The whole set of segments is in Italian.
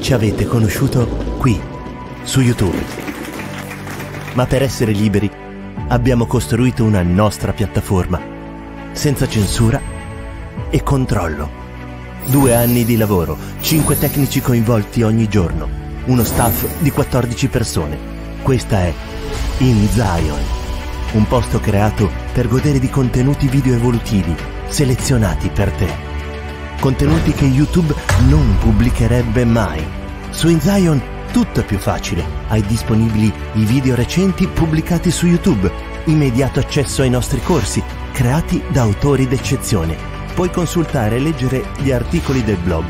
Ci avete conosciuto qui, su YouTube. Ma per essere liberi abbiamo costruito una nostra piattaforma, senza censura e controllo. Due anni di lavoro, cinque tecnici coinvolti ogni giorno, uno staff di 14 persone. Questa è In Zion, un posto creato per godere di contenuti video evolutivi selezionati per te contenuti che YouTube non pubblicherebbe mai. Su InZion tutto è più facile. Hai disponibili i video recenti pubblicati su YouTube, immediato accesso ai nostri corsi, creati da autori d'eccezione. Puoi consultare e leggere gli articoli del blog,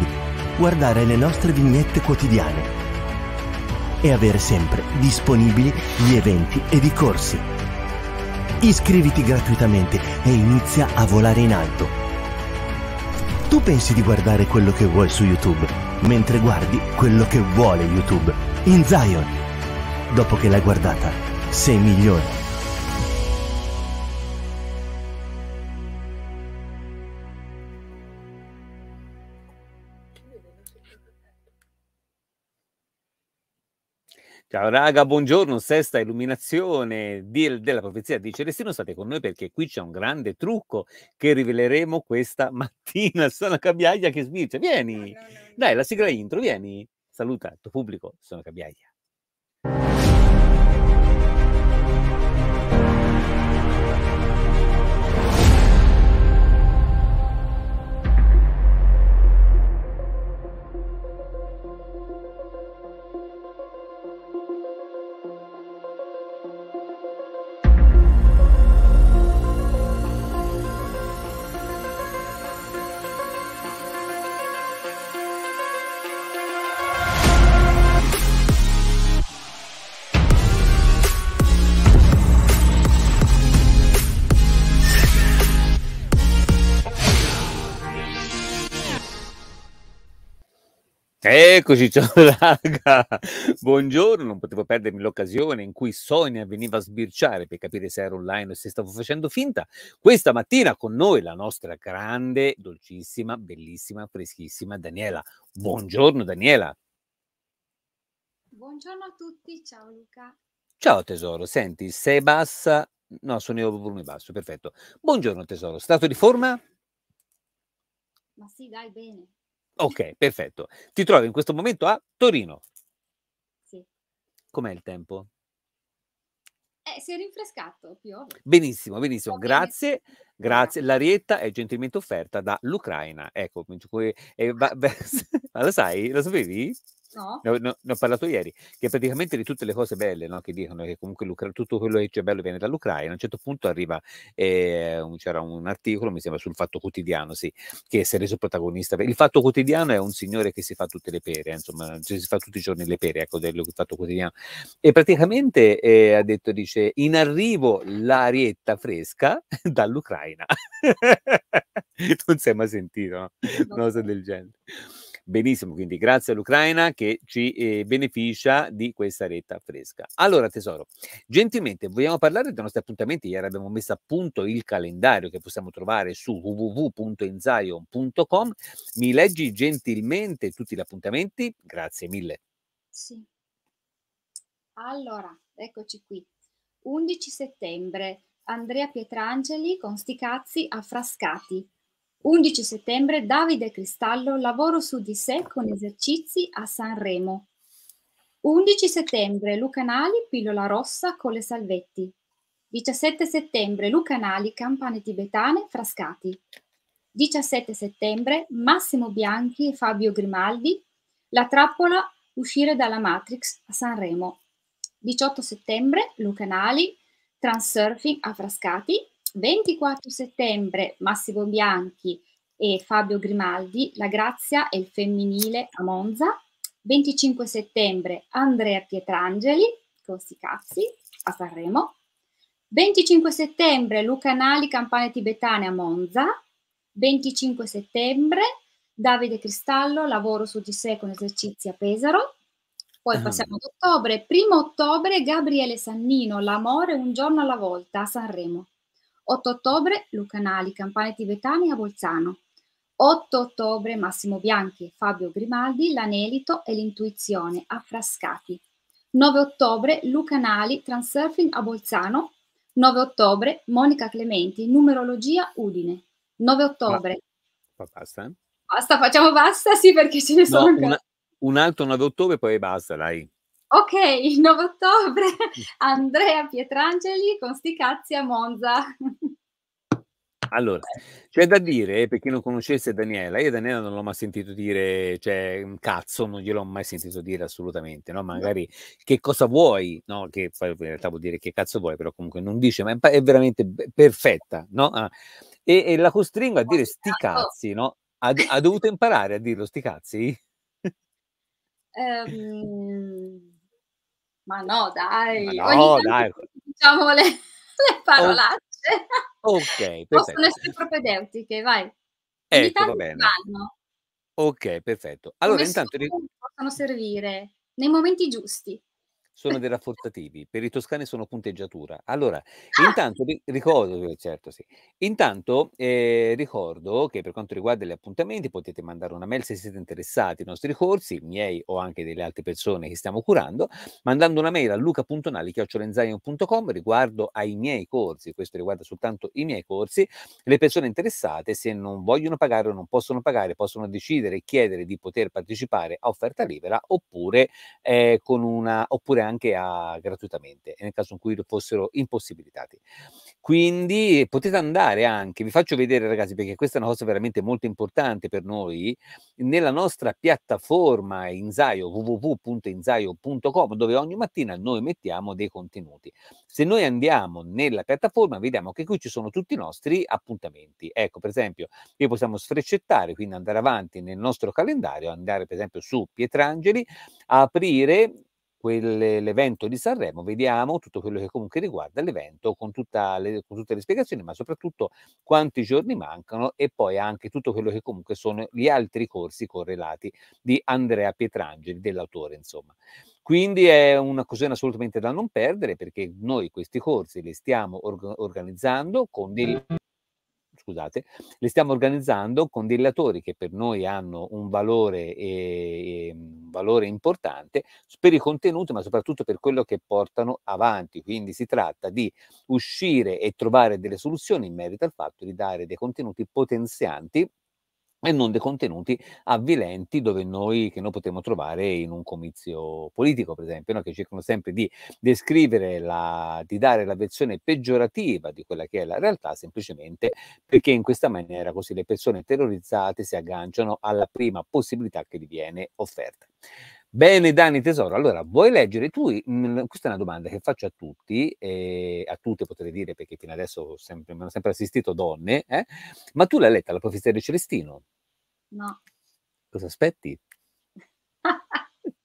guardare le nostre vignette quotidiane e avere sempre disponibili gli eventi ed i corsi. Iscriviti gratuitamente e inizia a volare in alto tu pensi di guardare quello che vuoi su YouTube, mentre guardi quello che vuole YouTube. In Zion. Dopo che l'hai guardata, sei migliore. Ciao raga, buongiorno, sesta illuminazione di, della profezia di Celestino, state con noi perché qui c'è un grande trucco che riveleremo questa mattina. Sono Cabbiaglia che sbircia, vieni, dai la sigla intro, vieni, saluta il tuo pubblico, sono Cabbiaglia. Eccoci, ciao Raga! Buongiorno, non potevo perdermi l'occasione in cui Sonia veniva a sbirciare per capire se era online o se stavo facendo finta. Questa mattina con noi la nostra grande, dolcissima, bellissima, freschissima Daniela. Buongiorno Daniela! Buongiorno a tutti, ciao Luca. Ciao tesoro, senti, sei bassa? No, sono io volume basso, perfetto. Buongiorno tesoro, stato di forma? Ma sì, dai, bene. Ok, perfetto. Ti trovi in questo momento a Torino. Sì. Com'è il tempo? Eh, si è rinfrescato, piove. Benissimo, benissimo. Piove. Grazie, grazie. L'arietta è gentilmente offerta dall'Ucraina. Ecco, ma eh, lo sai? Lo sapevi? No. Ne, ho, ne ho, parlato ieri, che praticamente di tutte le cose belle no, che dicono che comunque tutto quello che c'è bello viene dall'Ucraina, a un certo punto arriva, eh, un, c'era un articolo, mi sembra sul Fatto Quotidiano, sì, che si è reso protagonista. Il Fatto Quotidiano è un signore che si fa tutte le pere, insomma, cioè si fa tutti i giorni le pere, ecco, del Fatto Quotidiano. E praticamente eh, ha detto, dice, in arrivo l'arietta fresca dall'Ucraina. non si è mai sentito, no? una cosa del genere. Benissimo, quindi grazie all'Ucraina che ci eh, beneficia di questa retta fresca. Allora tesoro, gentilmente vogliamo parlare dei nostri appuntamenti. Ieri abbiamo messo a punto il calendario che possiamo trovare su www.enzion.com. Mi leggi gentilmente tutti gli appuntamenti? Grazie mille. Sì. Allora, eccoci qui. 11 settembre, Andrea Pietrangeli con Sticazzi a Frascati 11 settembre Davide Cristallo lavoro su di sé con esercizi a Sanremo. 11 settembre Luca Nali pillola rossa con le salvetti. 17 settembre Luca Nali campane tibetane frascati. 17 settembre Massimo Bianchi e Fabio Grimaldi La trappola uscire dalla Matrix a Sanremo. 18 settembre Luca Nali Transurfing a Frascati 24 settembre Massimo Bianchi e Fabio Grimaldi, La Grazia e il femminile a Monza. 25 settembre Andrea Pietrangeli con Sicazzi a Sanremo. 25 settembre Luca Nali, Campane Tibetane a Monza. 25 settembre Davide Cristallo, Lavoro su di sé con esercizi a Pesaro. Poi ah. passiamo ad ottobre, primo ottobre Gabriele Sannino, L'amore un giorno alla volta a Sanremo. 8 ottobre Lucanali, Campane Tibetane a Bolzano. 8 ottobre Massimo Bianchi Fabio Grimaldi, l'anelito e l'intuizione a Frascati. 9 ottobre Lucanali, Transurfing a Bolzano. 9 ottobre Monica Clementi, numerologia Udine. 9 ottobre. Ma, ma basta? Eh? Basta, facciamo basta, sì, perché ce ne no, sono. Una, un altro 9 ottobre, poi basta, dai. Ok, il 9 ottobre Andrea Pietrangeli con Sticazzi a Monza. Allora, c'è da dire, eh, per chi non conoscesse Daniela, io Daniela non l'ho mai sentito dire, cioè, un cazzo, non gliel'ho mai sentito dire assolutamente, no? Magari che cosa vuoi, no? Che in realtà vuol dire che cazzo vuoi, però comunque non dice, ma è veramente perfetta, no? Ah, e, e, la costringo a dire sti cazzi, no? Ha, ha dovuto imparare a dirlo sti cazzi? Um... ma no dai, ma no, Ogni dai. diciamo le, le parolacce. Oh, ok, perfetto. Possono essere propedeutiche, vai. Ecco, va bene. Vanno. Ok, perfetto. Allora, Come intanto... Possono servire nei momenti giusti sono dei rafforzativi, per i toscani sono punteggiatura. Allora, ah! intanto ricordo, certo, sì. intanto eh, ricordo che per quanto riguarda gli appuntamenti potete mandare una mail se siete interessati ai nostri corsi, miei o anche delle altre persone che stiamo curando, mandando una mail a luca.nali.com riguardo ai miei corsi, questo riguarda soltanto i miei corsi, le persone interessate se non vogliono pagare o non possono pagare possono decidere e chiedere di poter partecipare a offerta libera oppure, eh, con una, oppure anche a, gratuitamente, nel caso in cui fossero impossibilitati. Quindi potete andare anche, vi faccio vedere ragazzi, perché questa è una cosa veramente molto importante per noi, nella nostra piattaforma Inzaio, www.inzaio.com, dove ogni mattina noi mettiamo dei contenuti. Se noi andiamo nella piattaforma, vediamo che qui ci sono tutti i nostri appuntamenti. Ecco, per esempio, io possiamo sfreccettare, quindi andare avanti nel nostro calendario, andare per esempio su Pietrangeli, aprire quell'evento di Sanremo, vediamo tutto quello che comunque riguarda l'evento con, le, con, tutte le spiegazioni, ma soprattutto quanti giorni mancano e poi anche tutto quello che comunque sono gli altri corsi correlati di Andrea Pietrangeli, dell'autore, insomma. Quindi è una cosa assolutamente da non perdere perché noi questi corsi li stiamo or- organizzando con dei scusate, le stiamo organizzando con dei relatori che per noi hanno un valore, eh, un valore importante per i contenuti, ma soprattutto per quello che portano avanti. Quindi si tratta di uscire e trovare delle soluzioni in merito al fatto di dare dei contenuti potenzianti e non dei contenuti avvilenti dove noi, che noi potremmo trovare in un comizio politico, per esempio, no? che cercano sempre di descrivere, la, di dare la versione peggiorativa di quella che è la realtà, semplicemente perché in questa maniera così le persone terrorizzate si agganciano alla prima possibilità che gli viene offerta. Bene Dani Tesoro, allora vuoi leggere tu, mm, questa è una domanda che faccio a tutti, eh, a tutte potrei dire perché fino adesso sempre, mi hanno sempre assistito donne, eh? ma tu l'hai letta la profezia di Celestino? No. Cosa aspetti?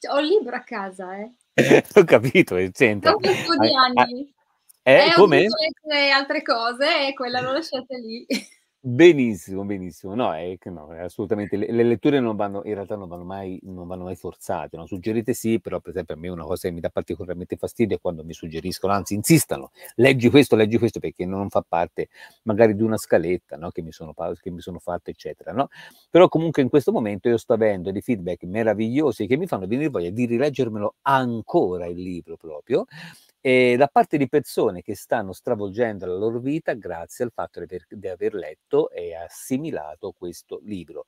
cioè, ho il libro a casa, eh. ho capito, senta. Dopo un po' di anni. Ah, ah, eh, eh come? Ho altre cose e quella l'ho lasciata lì. Benissimo, benissimo. No, è, no, è assolutamente. Le, le, letture non vanno, in realtà non vanno mai, non vanno mai forzate. No? Suggerite sì, però per esempio a me una cosa che mi dà particolarmente fastidio è quando mi suggeriscono, anzi insistano, leggi questo, leggi questo, perché non fa parte magari di una scaletta no? che, mi sono, che mi sono fatto, eccetera. No? Però comunque in questo momento io sto avendo dei feedback meravigliosi che mi fanno venire voglia di rileggermelo ancora il libro proprio e da parte di persone che stanno stravolgendo la loro vita grazie al fatto di, aver letto e assimilato questo libro.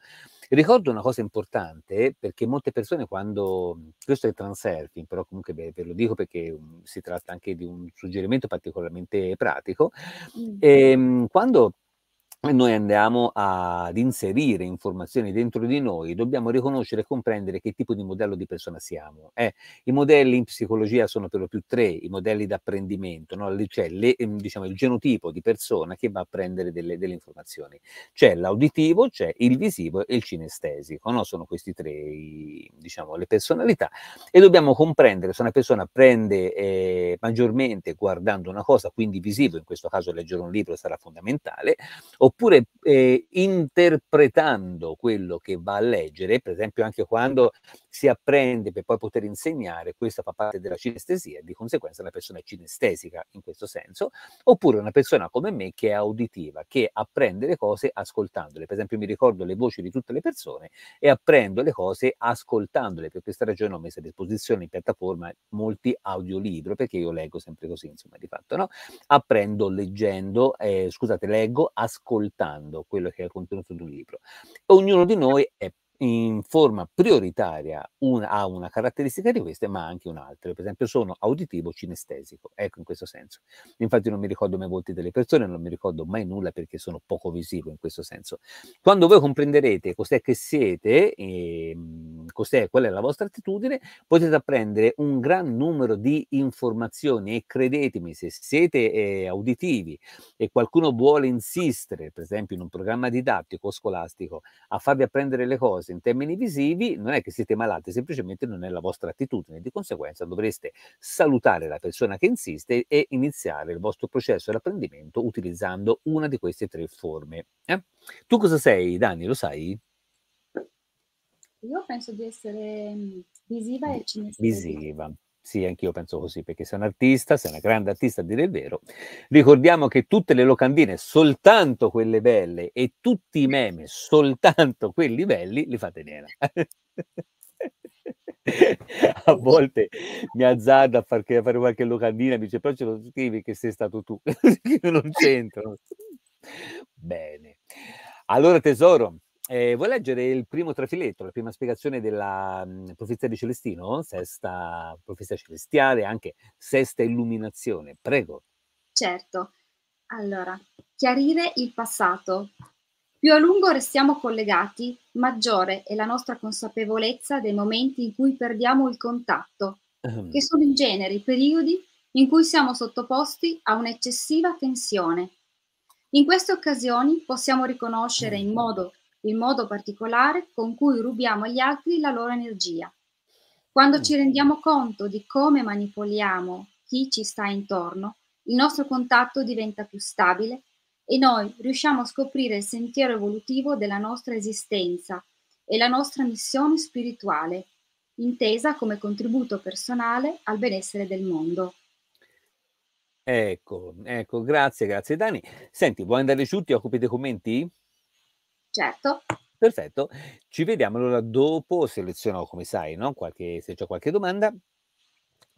Ricordo una cosa importante perché molte persone quando, questo è transurfing, però comunque beh, ve lo dico perché um, si tratta anche di un suggerimento particolarmente pratico, mm. Ehm, e, um, quando noi andiamo ad inserire informazioni dentro di noi, dobbiamo riconoscere e comprendere che tipo di modello di persona siamo. Eh, I modelli in psicologia sono per lo più tre, i modelli d'apprendimento, no? c'è le, ehm, diciamo, il genotipo di persona che va a prendere delle, delle informazioni. C'è l'auditivo, c'è il visivo e il cinestesico, no? sono questi tre i, diciamo, le personalità e dobbiamo comprendere se una persona apprende eh, maggiormente guardando una cosa, quindi visivo, in questo caso leggere un libro sarà fondamentale, oppure eh, interpretando quello che va a leggere, per esempio anche quando si apprende per poi poter insegnare, questa fa parte della cinestesia, e di conseguenza la persona è cinestesica in questo senso, oppure una persona come me che è auditiva, che apprende le cose ascoltandole. Per esempio mi ricordo le voci di tutte le persone e apprendo le cose ascoltandole, per questa ragione ho messo a disposizione in piattaforma molti audiolibri, perché io leggo sempre così, insomma, di fatto, no? Apprendo leggendo, eh, scusate, leggo ascoltando quello che è il contenuto di un libro. Ognuno di noi è in forma prioritaria un, ha una caratteristica di queste, ma anche un'altra. Per esempio, sono auditivo cinestesico. Ecco, in questo senso. Infatti, non mi ricordo mai i volti delle persone, non mi ricordo mai nulla perché sono poco visivo in questo senso. Quando voi comprenderete cos'è che siete, e, ehm, cos'è, qual è la vostra attitudine, potete apprendere un gran numero di informazioni e credetemi, se siete eh, auditivi e qualcuno vuole insistere, per esempio, in un programma didattico o scolastico a farvi apprendere le cose, in termini visivi non è che siete malati, semplicemente non è la vostra attitudine. Di conseguenza dovreste salutare la persona che insiste e iniziare il vostro processo di apprendimento utilizzando una di queste tre forme. Eh? Tu cosa sei, Dani? Lo sai? Io penso di essere mm, visiva e cinese. Visiva. Sì, anch'io penso così, perché sei un artista, sei una grande artista a dire il vero. Ricordiamo che tutte le locandine, soltanto quelle belle, e tutti i meme, soltanto quelli belli, li fate nera. a volte mi azzardo a, far, a fare qualche locandina, mi dice, però ce lo scrivi che sei stato tu. Io non c'entro. Bene. Allora tesoro, eh, vuoi leggere il primo trafiletto, la prima spiegazione della mh, mhmm, profezia di Celestino, sesta profezia celestiale, anche sesta illuminazione? Prego. Certo. Allora, chiarire il passato. Più a lungo restiamo collegati, maggiore è la nostra consapevolezza dei momenti in cui perdiamo il contatto, uh-huh. che ehm. sono in genere i periodi in cui siamo sottoposti a un'eccessiva tensione. In queste occasioni possiamo riconoscere in modo il modo particolare con cui rubiamo agli altri la loro energia. Quando ci rendiamo conto di come manipoliamo chi ci sta intorno, il nostro contatto diventa più stabile e noi riusciamo a scoprire il sentiero evolutivo della nostra esistenza e la nostra missione spirituale, intesa come contributo personale al benessere del mondo. Ecco, ecco, grazie, grazie Dani. Senti, vuoi andare giù? Ti occupi dei commenti? Certo. Perfetto, ci vediamo allora dopo, seleziono come sai, no? qualche, se c'è qualche domanda,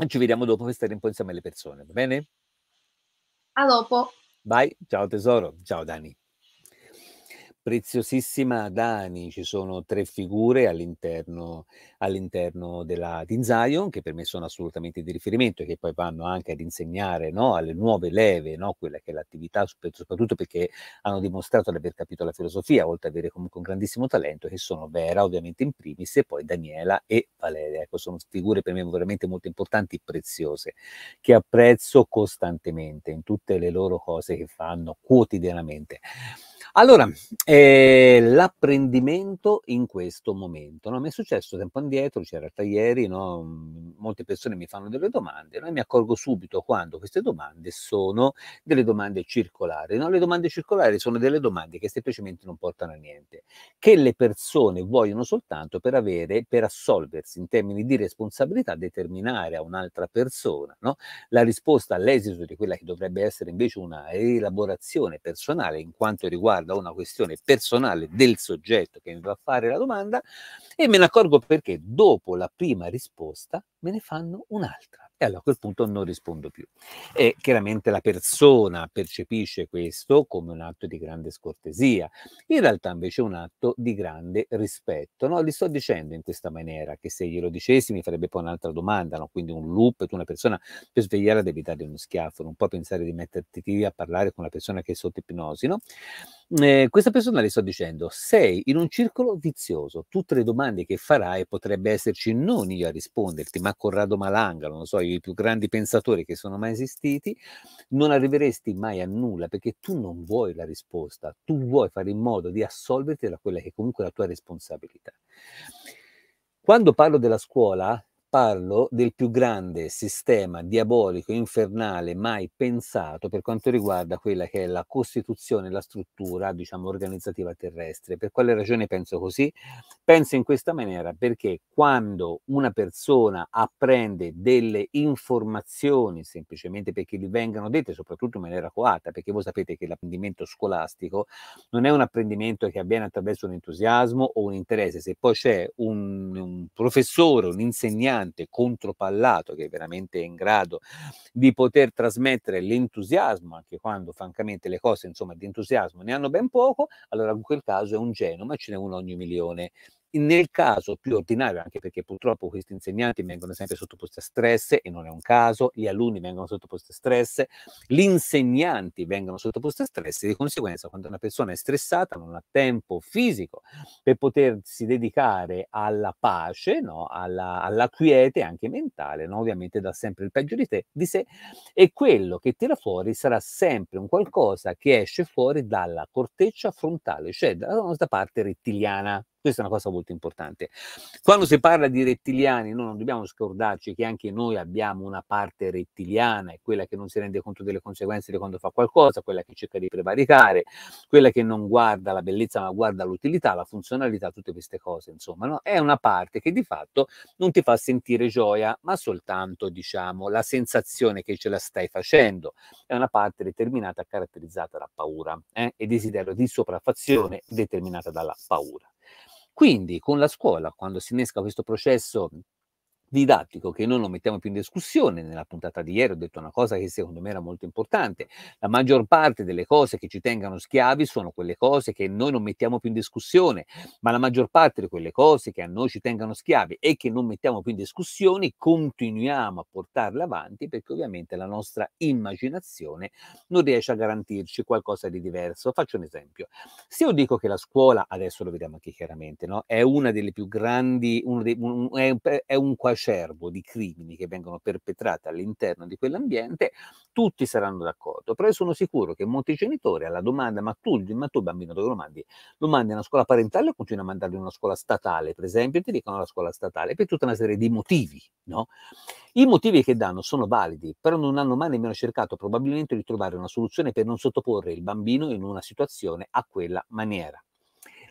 ci vediamo dopo per stare un po' insieme alle persone, va bene? A dopo. Bye, ciao tesoro, ciao Dani preziosissima Dani, Ci sono tre figure all'interno, all'interno della Teen Zion che per me sono assolutamente di riferimento e che poi vanno anche ad insegnare no, alle nuove leve no, quella che è l'attività, soprattutto perché hanno dimostrato di aver capito la filosofia, oltre ad avere comunque un grandissimo talento, che sono Vera ovviamente in primis e poi Daniela e Valeria. Ecco, sono figure per me veramente molto importanti e preziose che apprezzo costantemente in tutte le loro cose che fanno quotidianamente. Allora, eh, l'apprendimento in questo momento, no? mi è successo tempo indietro, cioè in realtà ieri, no? molte persone mi fanno delle domande no? e mi accorgo subito quando queste domande sono delle domande circolari. No? Le domande circolari sono delle domande che semplicemente non portano a niente, che le persone vogliono soltanto per avere, per assolversi in termini di responsabilità, determinare a un'altra persona la risposta all'esito di quella che dovrebbe essere invece una elaborazione personale in quanto riguarda riguarda una questione personale del soggetto che mi va a fare la domanda e me ne accorgo perché dopo la prima risposta me ne fanno un'altra e allora a quel punto non rispondo più. E chiaramente la persona percepisce questo come un atto di grande scortesia, in realtà invece è un atto di grande rispetto. No? Li sto dicendo in questa maniera che se glielo dicessi mi farebbe poi un'altra domanda, no? quindi un loop, tu una persona per svegliare devi dargli uno schiaffo, non puoi pensare di metterti lì a parlare con una persona che è sotto ipnosi. No? eh, questa persona le sto dicendo, sei in un circolo vizioso, tutte le domande che farai potrebbe esserci non io a risponderti, ma Corrado Malanga, non so, i più grandi pensatori che sono mai esistiti, non arriveresti mai a nulla perché tu non vuoi la risposta, tu vuoi fare in modo di assolverti da quella che è comunque la tua responsabilità. Quando parlo della scuola, parlo del più grande sistema diabolico infernale mai pensato per quanto riguarda quella che è la costituzione, la struttura, diciamo, organizzativa terrestre. Per quale ragione penso così? Penso in questa maniera perché quando una persona apprende delle informazioni semplicemente perché gli vengano dette, soprattutto in maniera coatta, perché voi sapete che l'apprendimento scolastico non è un apprendimento che avviene attraverso un entusiasmo o un interesse, se poi c'è un, un professore, un insegnante, importante contropallato che veramente è in grado di poter trasmettere l'entusiasmo, anche quando francamente le cose insomma di entusiasmo ne hanno ben poco, allora in quel caso è un genoma, ce n'è uno ogni milione nel caso più ordinario, anche perché purtroppo questi insegnanti vengono sempre sottoposti a stress e non è un caso, gli alunni vengono sottoposti a stress, gli insegnanti vengono sottoposti a stress e di conseguenza quando una persona è stressata non ha tempo fisico per potersi dedicare alla pace, no? alla, alla, quiete anche mentale, no? ovviamente dà sempre il peggio di, te, di sé e quello che tira fuori sarà sempre un qualcosa che esce fuori dalla corteccia frontale, cioè dalla nostra parte rettiliana. Questa è una cosa molto importante. Quando si parla di rettiliani, noi non dobbiamo scordarci che anche noi abbiamo una parte rettiliana, è quella che non si rende conto delle conseguenze di quando fa qualcosa, quella che cerca di prevaricare, quella che non guarda la bellezza ma guarda l'utilità, la funzionalità, tutte queste cose, insomma, no? è una parte che di fatto non ti fa sentire gioia, ma soltanto, diciamo, la sensazione che ce la stai facendo. È una parte determinata, caratterizzata da paura eh? e desiderio di sopraffazione determinata dalla paura. Quindi con la scuola, quando si innesca questo processo didattico che noi non mettiamo più in discussione. Nella puntata di ieri ho detto una cosa che secondo me era molto importante. La maggior parte delle cose che ci tengano schiavi sono quelle cose che noi non mettiamo più in discussione, ma la maggior parte di quelle cose che a noi ci tengano schiavi e che non mettiamo più in discussione continuiamo a portarle avanti perché ovviamente la nostra immaginazione non riesce a garantirci qualcosa di diverso. Faccio un esempio. Se io dico che la scuola, adesso lo vediamo anche chiaramente, no? è una delle più grandi, uno dei, un, è, è un quasi acerbo di crimini che vengono perpetrati all'interno di quell'ambiente, tutti saranno d'accordo. Però io sono sicuro che molti genitori alla domanda ma tu, ma tu bambino dove lo mandi? Lo mandi a una scuola parentale o continui a mandarlo in una scuola statale, per esempio, ti dicono la scuola statale per tutta una serie di motivi. No? I motivi che danno sono validi, però non hanno mai nemmeno cercato probabilmente di trovare una soluzione per non sottoporre il bambino in una situazione a quella maniera.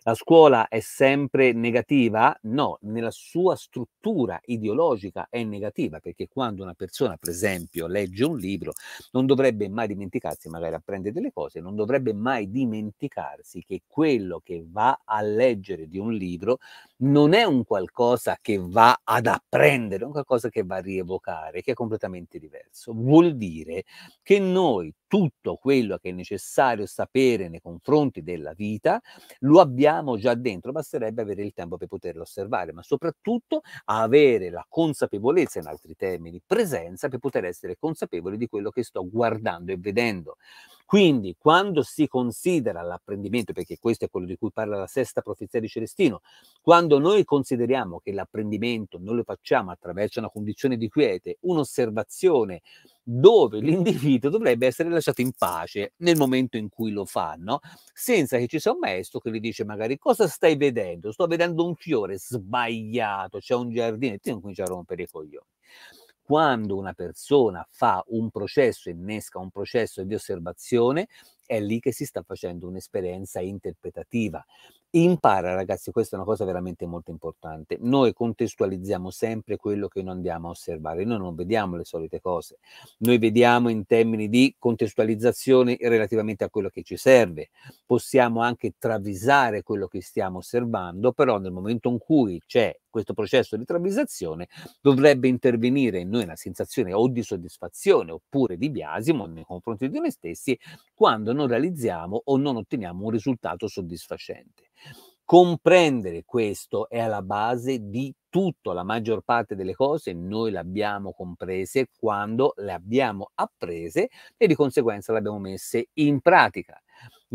La scuola è sempre negativa? No, nella sua struttura ideologica è negativa, perché quando una persona, per esempio, legge un libro, non dovrebbe mai dimenticarsi, magari apprende delle cose, non dovrebbe mai dimenticarsi che quello che va a leggere di un libro non è un qualcosa che va ad apprendere, è un qualcosa che va a rievocare, che è completamente diverso. Vuol dire che noi tutto quello che è necessario sapere nei confronti della vita lo abbiamo già dentro, basterebbe avere il tempo per poterlo osservare, ma soprattutto avere la consapevolezza, in altri termini, presenza per poter essere consapevoli di quello che sto guardando e vedendo. Quindi quando si considera l'apprendimento, perché questo è quello di cui parla la sesta profezia di Celestino, quando noi consideriamo che l'apprendimento non lo facciamo attraverso una condizione di quiete, un'osservazione dove l'individuo dovrebbe essere lasciato in pace nel momento in cui lo fanno, senza che ci sia un maestro che gli dice magari cosa stai vedendo? Sto vedendo un fiore sbagliato, c'è un giardino e ti comincia a rompere i coglioni quando una persona fa un processo, innesca un processo di osservazione, è lì che si sta facendo un'esperienza interpretativa. Impara, ragazzi, questa è una cosa veramente molto importante. Noi contestualizziamo sempre quello che noi andiamo a osservare, noi non vediamo le solite cose, noi vediamo in termini di contestualizzazione relativamente a quello che ci serve. Possiamo anche travisare quello che stiamo osservando, però nel momento in cui c'è questo processo di travisazione, dovrebbe intervenire in noi una sensazione o di soddisfazione oppure di biasimo nei confronti di noi stessi quando noi non realizziamo o non otteniamo un risultato soddisfacente. Comprendere questo è alla base di tutto, la maggior parte delle cose noi le abbiamo comprese quando le abbiamo apprese e di conseguenza le abbiamo messe in pratica.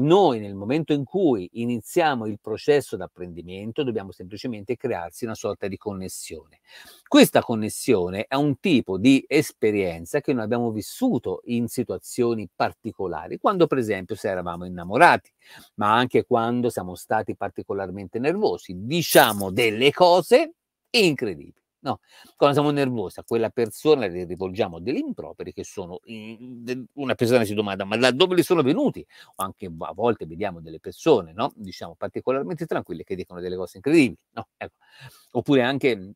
Noi nel momento in cui iniziamo il processo d'apprendimento dobbiamo semplicemente crearsi una sorta di connessione. Questa connessione è un tipo di esperienza che noi abbiamo vissuto in situazioni particolari, quando per esempio se eravamo innamorati, ma anche quando siamo stati particolarmente nervosi, diciamo delle cose incredibili. No, quando siamo nervosi a quella persona le rivolgiamo degli improperi che sono, una persona si domanda ma da dove li sono venuti? O anche a volte vediamo delle persone, no? diciamo particolarmente tranquille che dicono delle cose incredibili, no? Ecco. Oppure anche,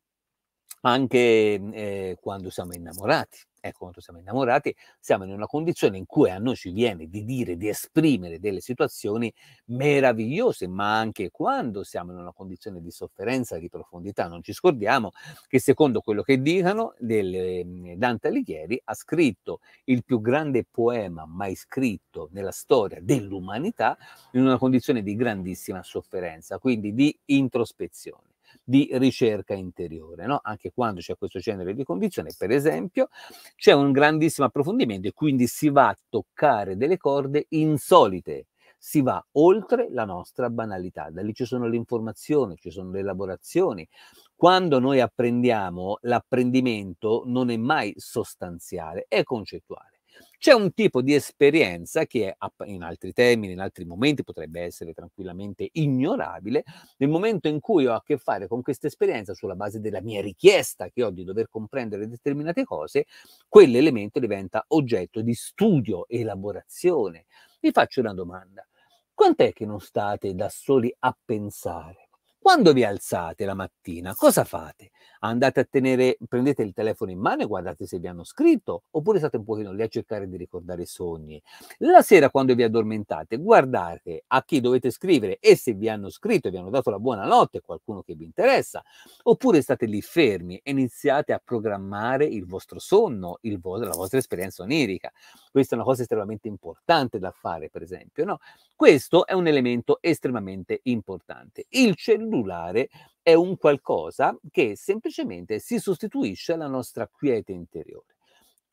anche eh, quando siamo innamorati, Ecco quanto siamo innamorati, siamo in una condizione in cui a noi ci viene di dire, di esprimere delle situazioni meravigliose, ma anche quando siamo in una condizione di sofferenza, di profondità. Non ci scordiamo che secondo quello che dicono, del, mhmm, Dante Alighieri ha scritto il più grande poema mai scritto nella storia dell'umanità in una condizione di grandissima sofferenza, quindi di introspezione di ricerca interiore, no? anche quando c'è questo genere di condizione, per esempio, c'è un grandissimo approfondimento e quindi si va a toccare delle corde insolite, si va oltre la nostra banalità. Da lì ci sono le informazioni, ci sono le elaborazioni. Quando noi apprendiamo, l'apprendimento non è mai sostanziale, è concettuale. C'è un tipo di esperienza che in altri termini, in altri momenti potrebbe essere tranquillamente ignorabile, nel momento in cui ho a che fare con questa esperienza sulla base della mia richiesta che ho di dover comprendere determinate cose, quell'elemento diventa oggetto di studio, elaborazione. Vi faccio una domanda. Quant'è che non state da soli a pensare? Quando vi alzate la mattina, cosa fate? Andate a tenere, prendete il telefono in mano e guardate se vi hanno scritto, oppure state un pochino lì a cercare di ricordare i sogni. La sera, quando vi addormentate, guardate a chi dovete scrivere e se vi hanno scritto, vi hanno dato la buonanotte, qualcuno che vi interessa, oppure state lì fermi e iniziate a programmare il vostro sonno, il vo- la vostra esperienza onirica. Questa è una cosa estremamente importante da fare, per esempio. No? Questo è un elemento estremamente importante. Il cellulare è un qualcosa che semplicemente si sostituisce alla nostra quiete interiore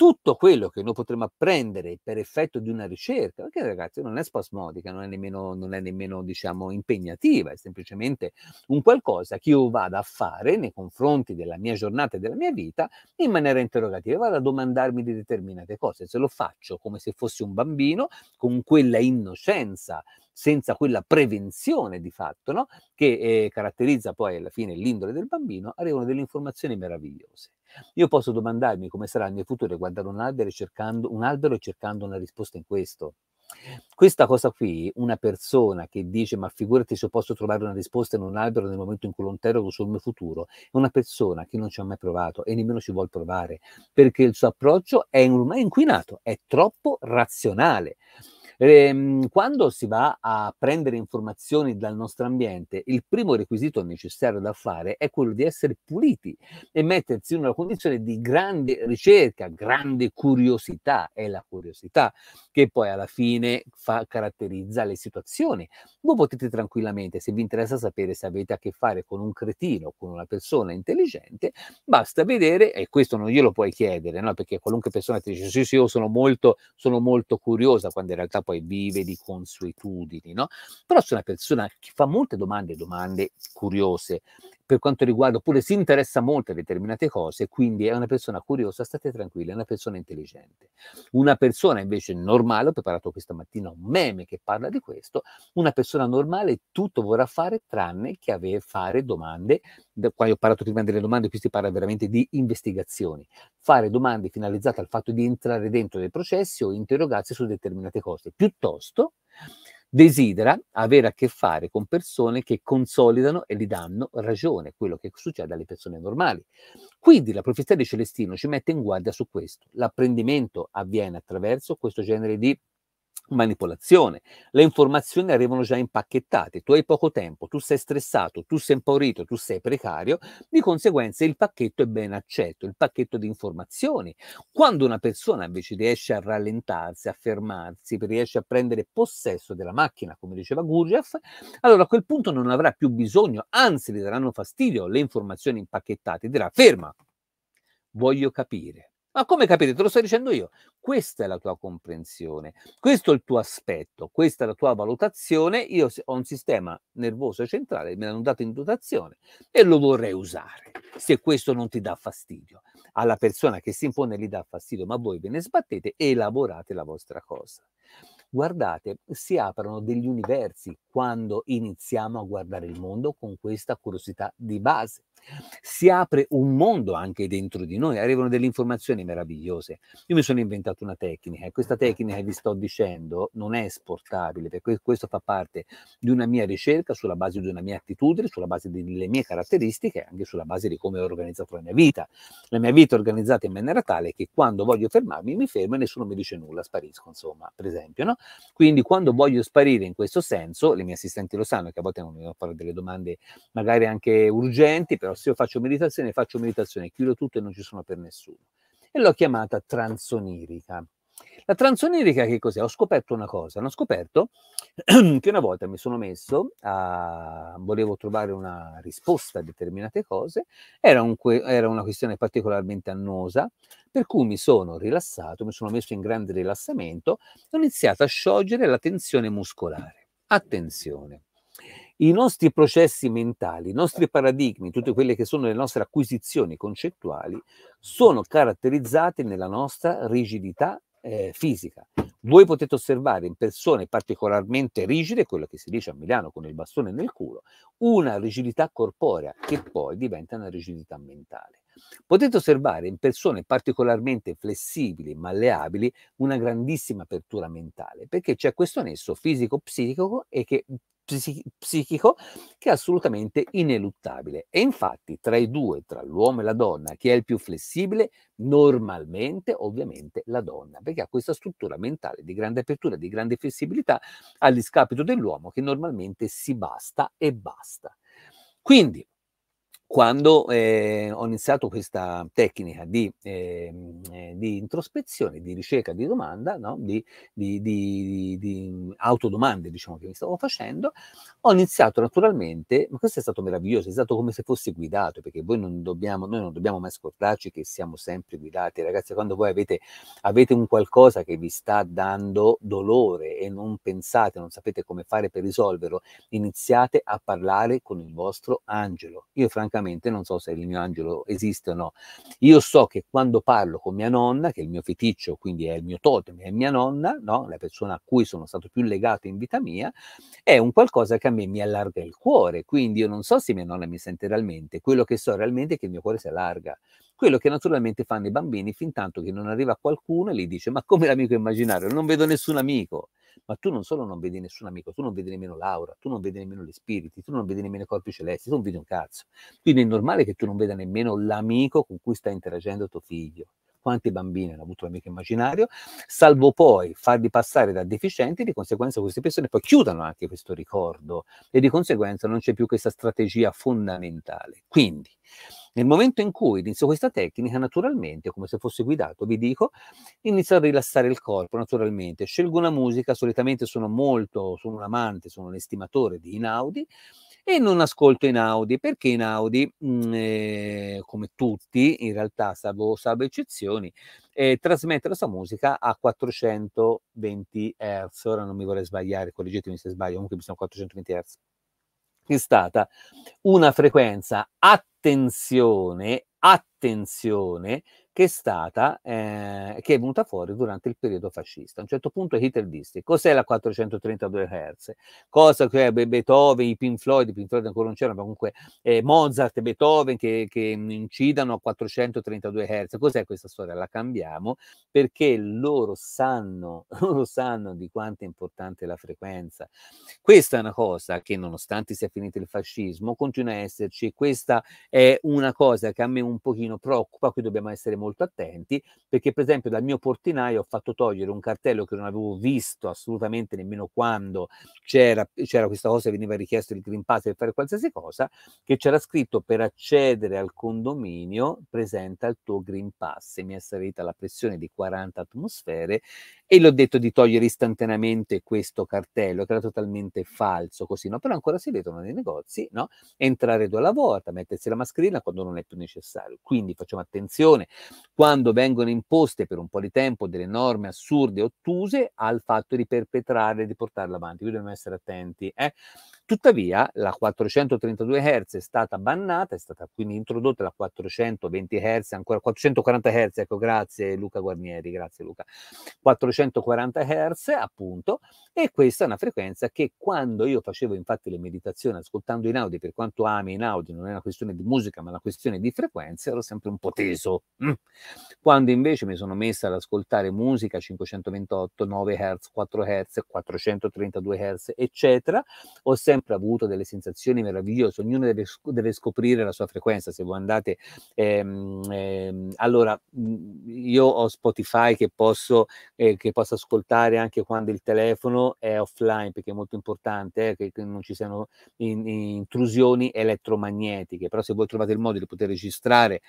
tutto quello che noi potremmo apprendere per effetto di una ricerca, perché ragazzi non è spasmodica, non è nemmeno, non è nemmeno diciamo, impegnativa, è semplicemente un qualcosa che io vado a fare nei confronti della mia giornata e della mia vita in maniera interrogativa, vado a domandarmi di determinate cose, se lo faccio come se fossi un bambino, con quella innocenza senza quella prevenzione di fatto no? che eh, caratterizza poi alla fine l'indole del bambino, arrivano delle informazioni meravigliose. Io posso domandarmi come sarà il mio futuro guardare un albero, cercando, un albero e cercando una risposta in questo. Questa cosa qui, una persona che dice ma figurati se posso trovare una risposta in un albero nel momento in cui lo interrogo sul mio futuro, è una persona che non ci ha mai provato e nemmeno ci vuole provare, perché il suo approccio è ormai inquinato, è troppo razionale. Ehm, quando si va a prendere informazioni dal nostro ambiente, il primo requisito necessario da fare è quello di essere puliti e mettersi in una condizione di grande ricerca, grande curiosità. È la curiosità che poi alla fine fa, caratterizza le situazioni. Voi potete tranquillamente, se vi interessa sapere se avete a che fare con un cretino, o con una persona intelligente, basta vedere, e questo non glielo puoi chiedere, no? perché qualunque persona ti dice sì, sì, io sono molto, sono molto curiosa, quando in realtà poi vive di consuetudini, no? Però se una persona che fa molte domande, domande curiose, per quanto riguarda, oppure si interessa molto a determinate cose, quindi è una persona curiosa, state tranquilli, è una persona intelligente. Una persona invece normale, ho preparato questa mattina un meme che parla di questo, una persona normale tutto vorrà fare tranne che avere, fare domande, da, qua ho parlato prima delle domande, qui si parla veramente di investigazioni, fare domande finalizzate al fatto di entrare dentro dei processi o interrogarsi su determinate cose, piuttosto desidera avere a che fare con persone che consolidano e gli danno ragione, quello che succede alle persone normali. Quindi la profezia di Celestino ci mette in guardia su questo. L'apprendimento avviene attraverso questo genere di manipolazione. Le informazioni arrivano già impacchettate, tu hai poco tempo, tu sei stressato, tu sei impaurito, tu sei precario, di conseguenza il pacchetto è ben accetto, il pacchetto di informazioni. Quando una persona invece riesce a rallentarsi, a fermarsi, riesce a prendere possesso della macchina, come diceva Gurjev, allora a quel punto non avrà più bisogno, anzi le daranno fastidio le informazioni impacchettate, dirà ferma, voglio capire ma come capite? Te lo sto dicendo io. Questa è la tua comprensione, questo è il tuo aspetto, questa è la tua valutazione. Io ho un sistema nervoso centrale, me l'hanno dato in dotazione e lo vorrei usare, se questo non ti dà fastidio. Alla persona che si impone gli dà fastidio, ma voi ve ne sbattete e elaborate la vostra cosa. Guardate, si aprono degli universi quando iniziamo a guardare il mondo con questa curiosità di base si apre un mondo anche dentro di noi, arrivano delle informazioni meravigliose. Io mi sono inventato una tecnica e questa tecnica che vi sto dicendo non è esportabile, perché questo fa parte di una mia ricerca sulla base di una mia attitudine, sulla base delle mie caratteristiche, anche sulla base di come ho organizzato la mia vita. La mia vita è organizzata in maniera tale che quando voglio fermarmi mi fermo e nessuno mi dice nulla, sparisco, insomma, per esempio. No? Quindi quando voglio sparire in questo senso, le mie assistenti lo sanno che a volte non mi vogliono fare delle domande magari anche urgenti, però allora se io faccio meditazione, faccio meditazione, chiudo tutto e non ci sono per nessuno. E l'ho chiamata transonirica. La transonirica che cos'è? Ho scoperto una cosa, ho scoperto che una volta mi sono messo a... volevo trovare una risposta a determinate cose, era, un era, una questione particolarmente annosa, per cui mi sono rilassato, mi sono messo in grande rilassamento, ho iniziato a sciogliere la tensione muscolare. Attenzione, i nostri processi mentali, i nostri certo. paradigmi, tutte quelle che sono le nostre acquisizioni concettuali, sono certo. caratterizzate nella nostra rigidità eh, fisica. Voi potete osservare in persone particolarmente rigide, quello che si dice a Milano con il bastone nel culo, una rigidità corporea che poi diventa una rigidità mentale. Potete osservare in persone particolarmente flessibili, malleabili, una grandissima apertura mentale, perché c'è questo nesso fisico-psichico e che psichi- psichico che è assolutamente ineluttabile. E infatti tra i due, tra l'uomo e la donna, chi è il più flessibile? Normalmente, ovviamente, la donna, perché ha questa struttura mentale di grande apertura, di grande flessibilità, a discapito dell'uomo che normalmente si basta e basta. Quindi, quando eh, ho iniziato questa tecnica di, ehm, eh, di, introspezione, di ricerca di domanda, no? di, di, di, autodomande diciamo, che mi stavo facendo, ho iniziato naturalmente, ma questo è stato meraviglioso, è stato come se fossi guidato, perché voi non dobbiamo, noi non dobbiamo mai scordarci che siamo sempre guidati, ragazzi, quando voi avete, avete un qualcosa che vi sta dando dolore e non pensate, non sapete come fare per risolverlo, iniziate a parlare con il vostro angelo. Io francamente francamente non so se il mio angelo esiste o no. Io so che quando parlo con mia nonna, che è il mio feticcio, quindi è il mio totem, è mia nonna, no? la persona a cui sono stato più legato in vita mia, è un qualcosa che a me mi allarga il cuore. Quindi io non so se mia nonna mi sente realmente, quello che so realmente è che il mio cuore si allarga. Quello che naturalmente fanno i bambini fin tanto che non arriva qualcuno e gli dice ma come l'amico immaginario? Non vedo nessun amico ma tu non solo non vedi nessun amico, tu non vedi nemmeno Laura, tu non vedi nemmeno gli spiriti, tu non vedi nemmeno i corpi celesti, tu non vedi un cazzo. Quindi è normale che tu non veda nemmeno l'amico con cui sta interagendo tuo figlio. Quanti bambini hanno avuto un amico immaginario, salvo poi farli passare da deficienti, di conseguenza queste persone poi chiudono anche questo ricordo e di conseguenza non c'è più questa strategia fondamentale. Quindi nel momento in cui inizio questa tecnica, naturalmente, come se fosse guidato, vi dico, inizio a rilassare il corpo naturalmente. Scelgo una musica, solitamente sono molto, sono un amante, sono un estimatore di Inaudi e non ascolto Inaudi perché Inaudi, mh, mm, eh, come tutti, in realtà, salvo, salvo eccezioni, eh, trasmette la sua musica a 420 Hz. Ora non mi vorrei sbagliare, correggetemi se sbaglio, comunque mi sono 420 Hz è stata una frequenza, attenzione, attenzione, attenzione che è stata eh, che è venuta fuori durante il periodo fascista. A un certo punto Hitler disse cos'è la 432 Hz? Cosa che eh, Beethoven, i Pink Floyd, i Pink Floyd ancora non c'erano, ma comunque eh, Mozart e Beethoven che, che mm, incidano a 432 Hz. Cos'è questa storia? La cambiamo perché loro sanno, loro sanno di quanto è importante la frequenza. Questa è una cosa che nonostante sia finito il fascismo continua a esserci questa è una cosa che a me un pochino pochino preoccupa, qui dobbiamo essere molto attenti, perché per esempio dal mio portinaio ho fatto togliere un cartello che non avevo visto assolutamente nemmeno quando c'era, c'era questa cosa, veniva richiesto il Green Pass per fare qualsiasi cosa, che c'era scritto per accedere al condominio presenta il tuo Green Pass, e mi è salita la pressione di 40 atmosfere e l'ho detto di togliere istantaneamente questo cartello che era totalmente falso così no però ancora si vedono nei negozi no entrare due alla volta mettersi la mascherina quando non è più necessario quindi facciamo attenzione quando vengono imposte per un po' di tempo delle norme assurde ottuse al fatto di perpetrare di portarla avanti quindi dobbiamo essere attenti eh? tuttavia la 432 Hz è stata bannata è stata quindi introdotta la 420 Hz ancora 440 Hz ecco grazie Luca Guarnieri grazie Luca 400 240 Hz, appunto, e questa è una frequenza che quando io facevo infatti le meditazioni ascoltando in audio, per quanto ami in audio, non è una questione di musica, ma una questione di frequenza, ero sempre un po' teso. Mm. Quando invece mi sono messa ad ascoltare musica 528, 9 Hz, 4 Hz, 432 Hz, eccetera, ho sempre avuto delle sensazioni meravigliose, ognuno deve, deve scoprire la sua frequenza, se voi andate... Ehm, ehm, allora, mm, io ho Spotify che posso... Eh, che che possa ascoltare anche quando il telefono è offline, perché è molto importante eh, che, che, non ci siano in, in intrusioni elettromagnetiche. Però se voi trovate il modo di poter registrare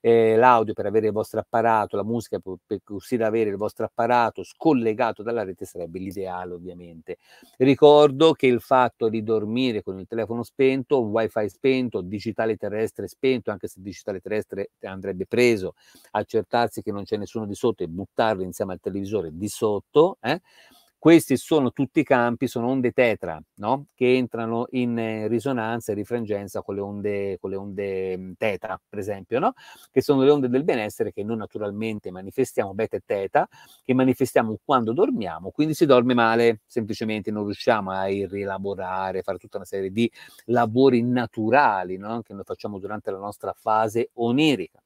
eh, l'audio per avere il vostro apparato, la musica per, per riuscire avere il vostro apparato scollegato dalla rete sarebbe l'ideale ovviamente. Ricordo che il fatto di dormire con il telefono spento, wifi spento, digitale terrestre spento, anche se digitale terrestre andrebbe preso, accertarsi che non c'è nessuno di sotto e buttarlo insieme al televisore di di sotto, eh? questi sono tutti i campi, sono onde tetra, no? che entrano in eh, risonanza e rifrangenza con le onde, con le onde mm, teta, per esempio, no? che sono le onde del benessere che noi naturalmente manifestiamo, beta e teta, che manifestiamo quando dormiamo, quindi si dorme male, semplicemente non riusciamo a rielaborare, fare tutta una serie di lavori naturali no? che noi facciamo durante la nostra fase onirica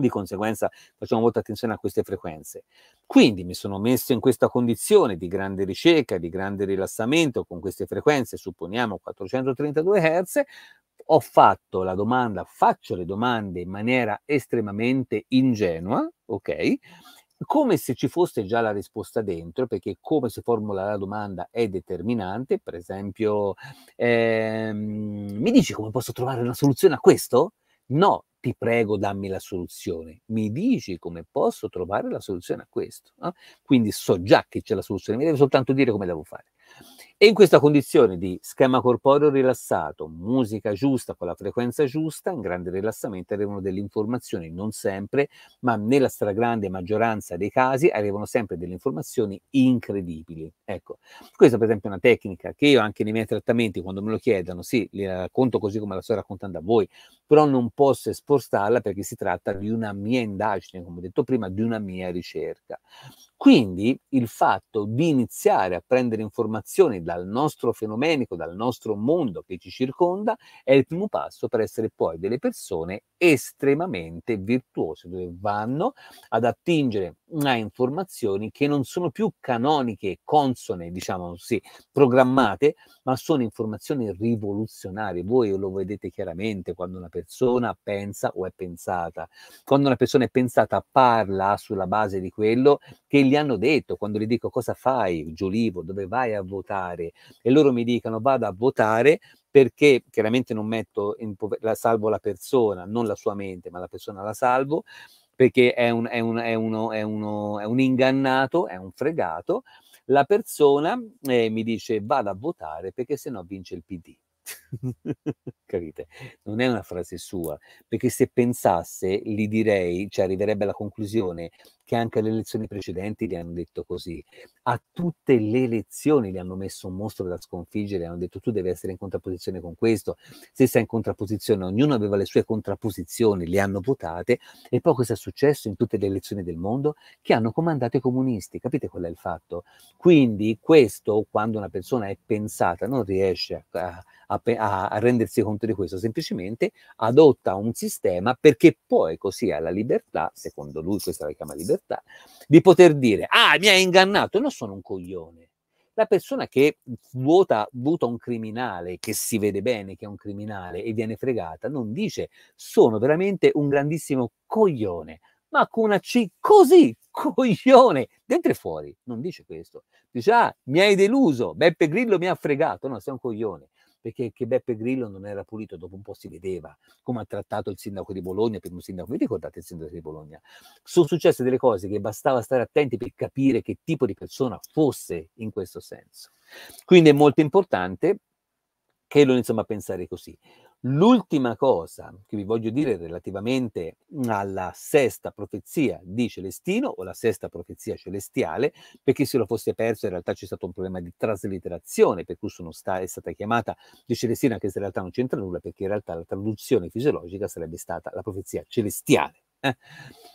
di conseguenza facciamo molta attenzione a queste frequenze. Quindi mi sono messo in questa condizione di grande ricerca, di grande rilassamento con queste frequenze, supponiamo 432 Hz, ho fatto la domanda, faccio le domande in maniera estremamente ingenua, ok? Come se ci fosse già la risposta dentro, perché come si formula la domanda è determinante, per esempio, ehm, mi dici come posso trovare una soluzione a questo? No, ti prego dammi la soluzione, mi dici come posso trovare la soluzione a questo. No? Quindi so già che c'è la soluzione, mi devi soltanto dire come devo fare. E in questa condizione di schema corporeo rilassato, musica giusta con la frequenza giusta, in grande rilassamento arrivano delle informazioni, non sempre, ma nella stragrande maggioranza dei casi arrivano sempre delle informazioni incredibili. Ecco, questa per esempio è una tecnica che io anche nei miei trattamenti, quando me lo chiedono, sì, le racconto così come la sto raccontando a voi, però non posso spostarla perché si tratta di una mia indagine, come ho detto prima, di una mia ricerca. Quindi il fatto di iniziare a prendere informazioni dal nostro fenomenico, dal nostro mondo che ci circonda, è il primo passo per essere poi delle persone estremamente virtuose, dove vanno ad attingere a informazioni che non sono più canoniche, consone, diciamo così, programmate, ma sono informazioni rivoluzionarie. Voi lo vedete chiaramente quando una persona pensa o è pensata. Quando una persona è pensata parla sulla base di quello che gli hanno detto, quando gli dico cosa fai, Giulivo, dove vai a votare, votare e loro mi dicano vado a votare perché chiaramente non metto in povertà, salvo la persona, non la sua mente, ma la persona la salvo, perché è un, è un, è uno, è uno, è un ingannato, è un fregato, la persona eh, mi dice vado a votare perché sennò vince il PD. Capite? Non è una frase sua, perché se pensasse, gli direi, cioè arriverebbe alla conclusione che anche alle elezioni precedenti gli hanno detto così. A tutte le elezioni gli hanno messo un mostro da sconfiggere, hanno detto tu devi essere in contrapposizione con questo. Se sei in contrapposizione, ognuno aveva le sue contrapposizioni, le hanno votate e poi cosa è successo in tutte le elezioni del mondo? Che hanno comandato i comunisti, capite qual è il fatto? Quindi questo, quando una persona è pensata, non riesce a, a, a a, a rendersi conto di questo, semplicemente adotta un sistema perché poi così ha la libertà, secondo lui questa la chiama libertà, di poter dire, ah mi hai ingannato, non sono un coglione la persona che vuota, vuota un criminale, che si vede bene che è un criminale e viene fregata, non dice sono veramente un grandissimo coglione, ma con una C così, coglione, dentro e fuori, non dice questo. Dice, ah, mi hai deluso, Beppe Grillo mi ha fregato, no, sei un coglione perché che Beppe Grillo non era pulito, dopo un po' si vedeva come ha trattato il sindaco di Bologna, primo sindaco, vi ricordate il sindaco di Bologna? Sono successe delle cose che bastava stare attenti per capire che tipo di persona fosse in questo senso. Quindi è molto importante che lo iniziamo a pensare così. L'ultima cosa che vi voglio dire relativamente alla sesta profezia di Celestino o la sesta profezia celestiale, perché se lo fosse perso in realtà c'è stato un problema di traslitterazione, per cui sta, è stata chiamata di Celestino, anche se in realtà non c'entra nulla, perché in realtà la traduzione fisiologica sarebbe stata la profezia celestiale. Eh?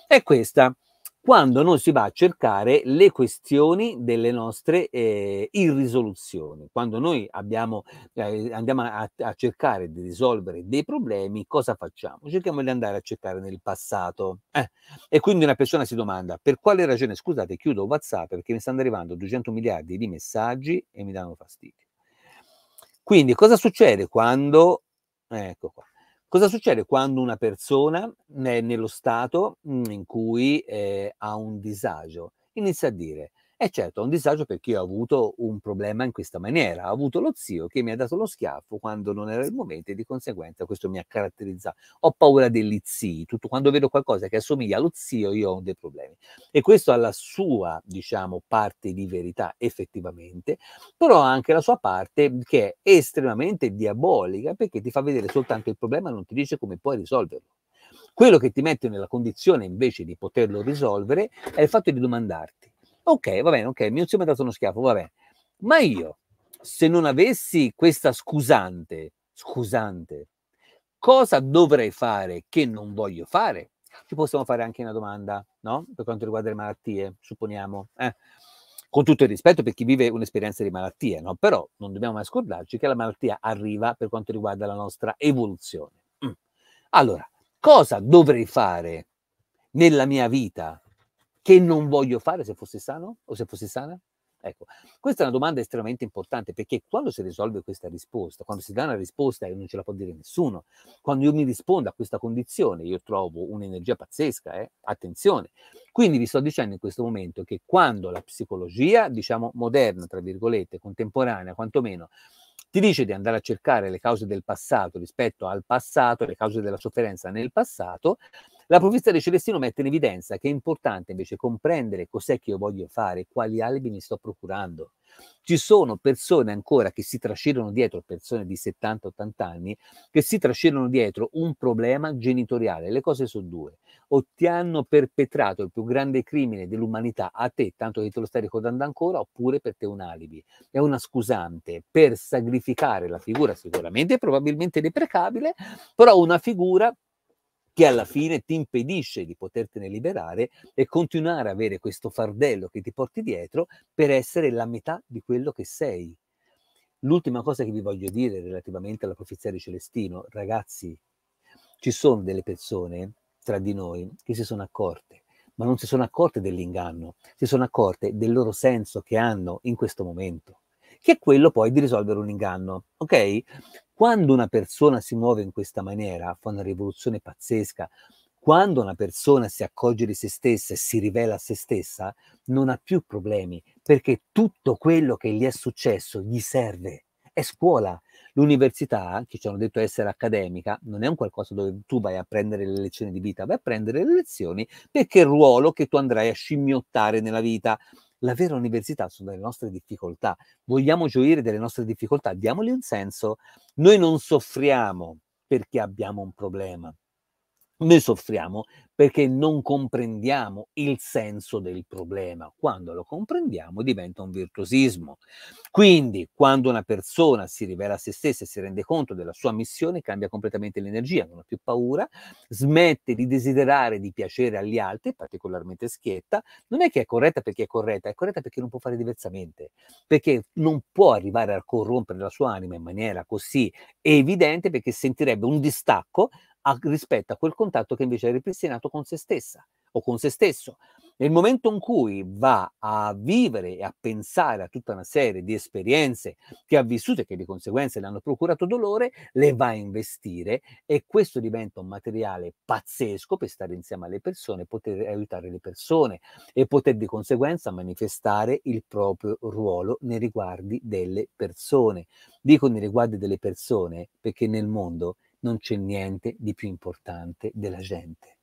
E questa quando noi si va a cercare le questioni delle nostre eh, irrisoluzioni. Quando noi abbiamo, eh, andiamo a, a, cercare di risolvere dei problemi, cosa facciamo? Cerchiamo di andare a cercare nel passato. Eh. E quindi una persona si domanda, per quale ragione, scusate, chiudo WhatsApp perché mi stanno arrivando 200 miliardi di messaggi e mi danno fastidio. Quindi cosa succede quando... Ecco qua. Cosa succede quando una persona è nello stato mm, in cui eh, ha un disagio inizia a dire e certo, è un disagio perché io ho avuto un problema in questa maniera. Ho avuto lo zio che mi ha dato lo schiaffo quando non era il momento e di conseguenza questo mi ha caratterizzato. Ho paura degli zii, tutto quando vedo qualcosa che assomiglia allo zio io ho dei problemi. E questo ha la sua, diciamo, parte di verità effettivamente, però ha anche la sua parte che è estremamente diabolica perché ti fa vedere soltanto il problema e non ti dice come puoi risolverlo. Quello che ti mette nella condizione invece di poterlo risolvere è il fatto di domandarti Ok, va bene, ok, mio zio mi ha dato uno schiaffo, va bene. Ma io, se non avessi questa scusante, scusante, cosa dovrei fare che non voglio fare? Ci possiamo fare anche una domanda, no? Per quanto riguarda le malattie, supponiamo. Eh, con tutto il rispetto per chi vive un'esperienza di malattia, no? Però non dobbiamo mai scordarci che la malattia arriva per quanto riguarda la nostra evoluzione. Mm. Allora, cosa dovrei fare nella mia vita che non voglio fare se fossi sano o se fossi sana? Ecco, questa è una domanda estremamente importante perché quando si risolve questa risposta, quando si dà una risposta e non ce la può dire nessuno, quando io mi rispondo a questa condizione, io trovo un'energia pazzesca, eh? attenzione. Quindi vi sto dicendo in questo momento che quando la psicologia, diciamo moderna, tra virgolette, contemporanea quantomeno, ti dice di andare a cercare le cause del passato rispetto al passato, le cause della sofferenza nel passato, la profezia di Celestino mette in evidenza che è importante invece comprendere cos'è che io voglio fare, quali alibi mi sto procurando. Ci sono persone ancora che si trascinano dietro, persone di 70-80 anni, che si trascinano dietro un problema genitoriale. Le cose sono due. O ti hanno perpetrato il più grande crimine dell'umanità a te, tanto che te lo stai ricordando ancora, oppure per te un alibi. È una scusante per sacrificare la figura sicuramente, probabilmente deprecabile, però una figura che alla fine ti impedisce di potertene liberare e continuare a avere questo fardello che ti porti dietro per essere la metà di quello che sei. L'ultima cosa che vi voglio dire relativamente alla profezia di Celestino, ragazzi, ci sono delle persone tra di noi che si sono accorte, ma non si sono accorte dell'inganno, si sono accorte del loro senso che hanno in questo momento che è quello poi di risolvere un inganno. Ok? Quando una persona si muove in questa maniera, fa una rivoluzione pazzesca, quando una persona si accorge di se stessa e si rivela a se stessa, non ha più problemi, perché tutto quello che gli è successo gli serve. È scuola. L'università, che ci hanno detto essere accademica, non è un qualcosa dove tu vai a prendere le lezioni di vita, vai a prendere le lezioni perché è il ruolo che tu andrai a scimmiottare nella vita la vera università sono le nostre difficoltà. Vogliamo gioire delle nostre difficoltà, diamogli un senso. Noi non soffriamo perché abbiamo un problema ne soffriamo perché non comprendiamo il senso del problema. Quando lo comprendiamo diventa un virtuosismo. Quindi quando una persona si rivela a se stessa e si rende conto della sua missione, cambia completamente l'energia, non ha più paura, smette di desiderare di piacere agli altri, particolarmente schietta, non è che è corretta perché è corretta, è corretta perché non può fare diversamente, perché non può arrivare a corrompere la sua anima in maniera così evidente perché sentirebbe un distacco a, rispetto a quel contatto che invece ha ripristinato con se stessa o con se stesso. Nel momento in cui va a vivere e a pensare a tutta una serie di esperienze che ha vissuto e che di conseguenza le hanno procurato dolore, le va a investire e questo diventa un materiale pazzesco per stare insieme alle persone, poter aiutare le persone e poter di conseguenza manifestare il proprio ruolo nei riguardi delle persone. Dico nei riguardi delle persone perché nel mondo non c'è niente di più importante della gente.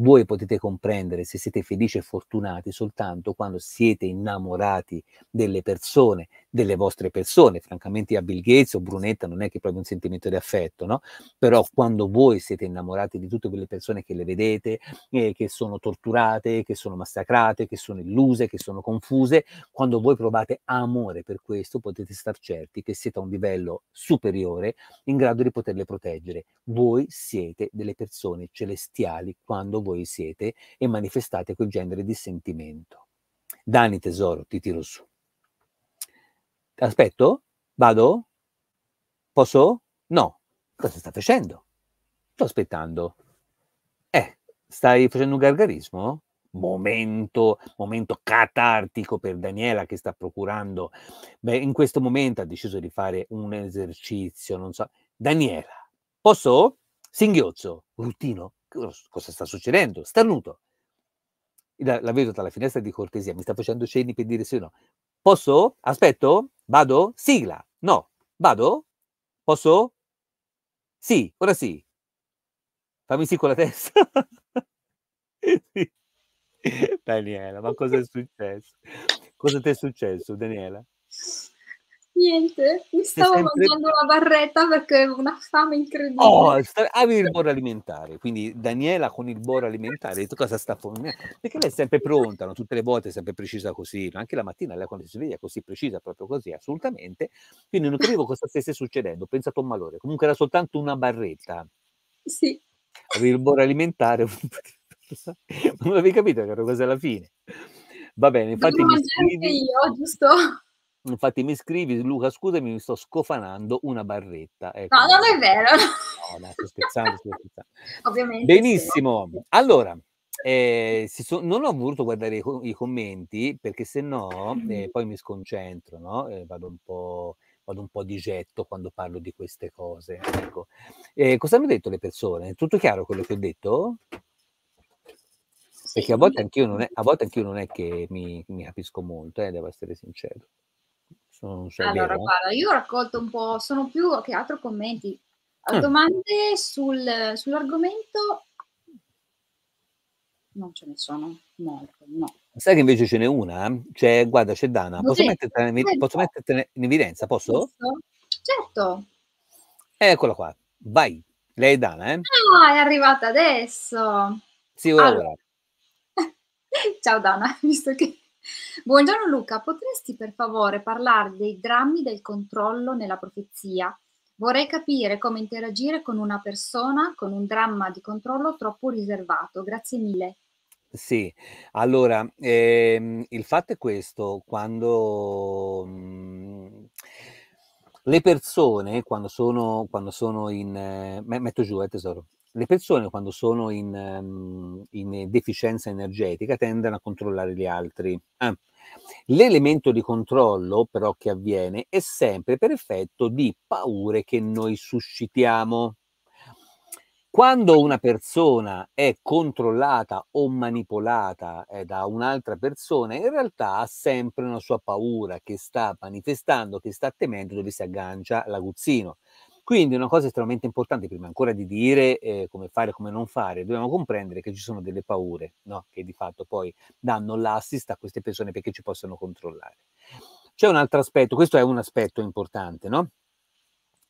Voi potete comprendere se siete felici e fortunati soltanto quando siete innamorati delle persone, delle vostre persone. Francamente a Bill Gates o Brunetta non è che proprio un sentimento di affetto, no? Però quando voi siete innamorati di tutte quelle persone che le vedete, eh, che sono torturate, che sono massacrate, che sono illuse, che sono confuse, quando voi provate amore per questo potete star certi che siete a un livello superiore in grado di poterle proteggere. Voi siete delle persone celestiali quando voi siete e manifestate quel genere di sentimento. Dani tesoro, ti tiro su. Aspetto? Vado? Posso? No. Cosa sta facendo? Sto aspettando. Eh, stai facendo un gargarismo? Momento, momento catartico per Daniela che sta procurando. Beh, in questo momento ha deciso di fare un esercizio, non so. Daniela, posso? Singhiozzo, ruttino, cosa sta succedendo? Starnuto. La, la vedo dalla finestra di cortesia, mi sta facendo cenni per dire sì o no. Posso? Aspetto? Vado? Sigla. No. Vado? Posso? Sì, ora sì. Fammi sì con la testa. Daniela, ma cosa è successo? Cosa ti è successo, Daniela? Niente, mi stavo sempre... mangiando la barretta perché avevo una fame incredibile. Oh, sta... avevi il boro alimentare, quindi Daniela con il boro alimentare, ha detto cosa sta formando? Perché lei è sempre pronta, no? tutte le volte è sempre precisa così, anche la mattina lei quando si sveglia è così precisa, proprio così, assolutamente. Quindi non capivo cosa stesse succedendo, ho pensato a un malore. Comunque era soltanto una barretta. Sì. Avevi il boro alimentare, non avevi capito che era cosa alla fine. Va bene, infatti... Devo mangiare anche io, giusto? Infatti mi scrivi, Luca, scusami, mi sto scofanando una barretta. Ecco. No, non è vero. No, no, sto scherzando, sto scherzando. Ovviamente. Benissimo. Sì. Allora, eh, so, non ho voluto guardare i, i commenti perché se no eh, mm. poi mi sconcentro, no? eh, vado, un vado, un po', di getto quando parlo di queste cose. Ecco. Eh, cosa hanno detto le persone? Tutto chiaro quello che ho detto? Perché a volte anch'io non è, a volte anch'io non è che mi, mi capisco molto, eh, devo essere sincero sono, so allora, bene. guarda, io ho raccolto un po', sono più che altro commenti, ah. domande sul, sull'argomento. Non ce ne sono molte, no. Sai che invece ce n'è una? C'è, guarda, c'è Dana. Posso mettertene, certo. posso mettertene, in evidenza? Posso? Certo. Eccola qua. Vai. Lei è Dana, eh? Ah, è arrivata adesso. Sì, ora allora. Ciao Dana, visto che Buongiorno Luca, potresti per favore parlare dei drammi del controllo nella profezia? Vorrei capire come interagire con una persona con un dramma di controllo troppo riservato. Grazie mille. Sì, allora ehm, il fatto è questo, quando mh, mm, le persone, quando sono, quando sono in... Eh, metto giù, eh tesoro, le persone quando sono in, ehm, in, deficienza energetica tendono a controllare gli altri. Ah. L'elemento di controllo però che avviene è sempre per effetto di paure che noi suscitiamo. Quando una persona è controllata o manipolata eh, da un'altra persona, in realtà ha sempre una sua paura che sta manifestando, che sta temendo dove si aggancia l'aguzzino. Quindi una cosa estremamente importante, prima ancora di dire eh, come fare e come non fare, dobbiamo comprendere che ci sono delle paure no? che di fatto poi danno l'assist a queste persone perché ci possono controllare. C'è un altro aspetto, questo è un aspetto importante, no?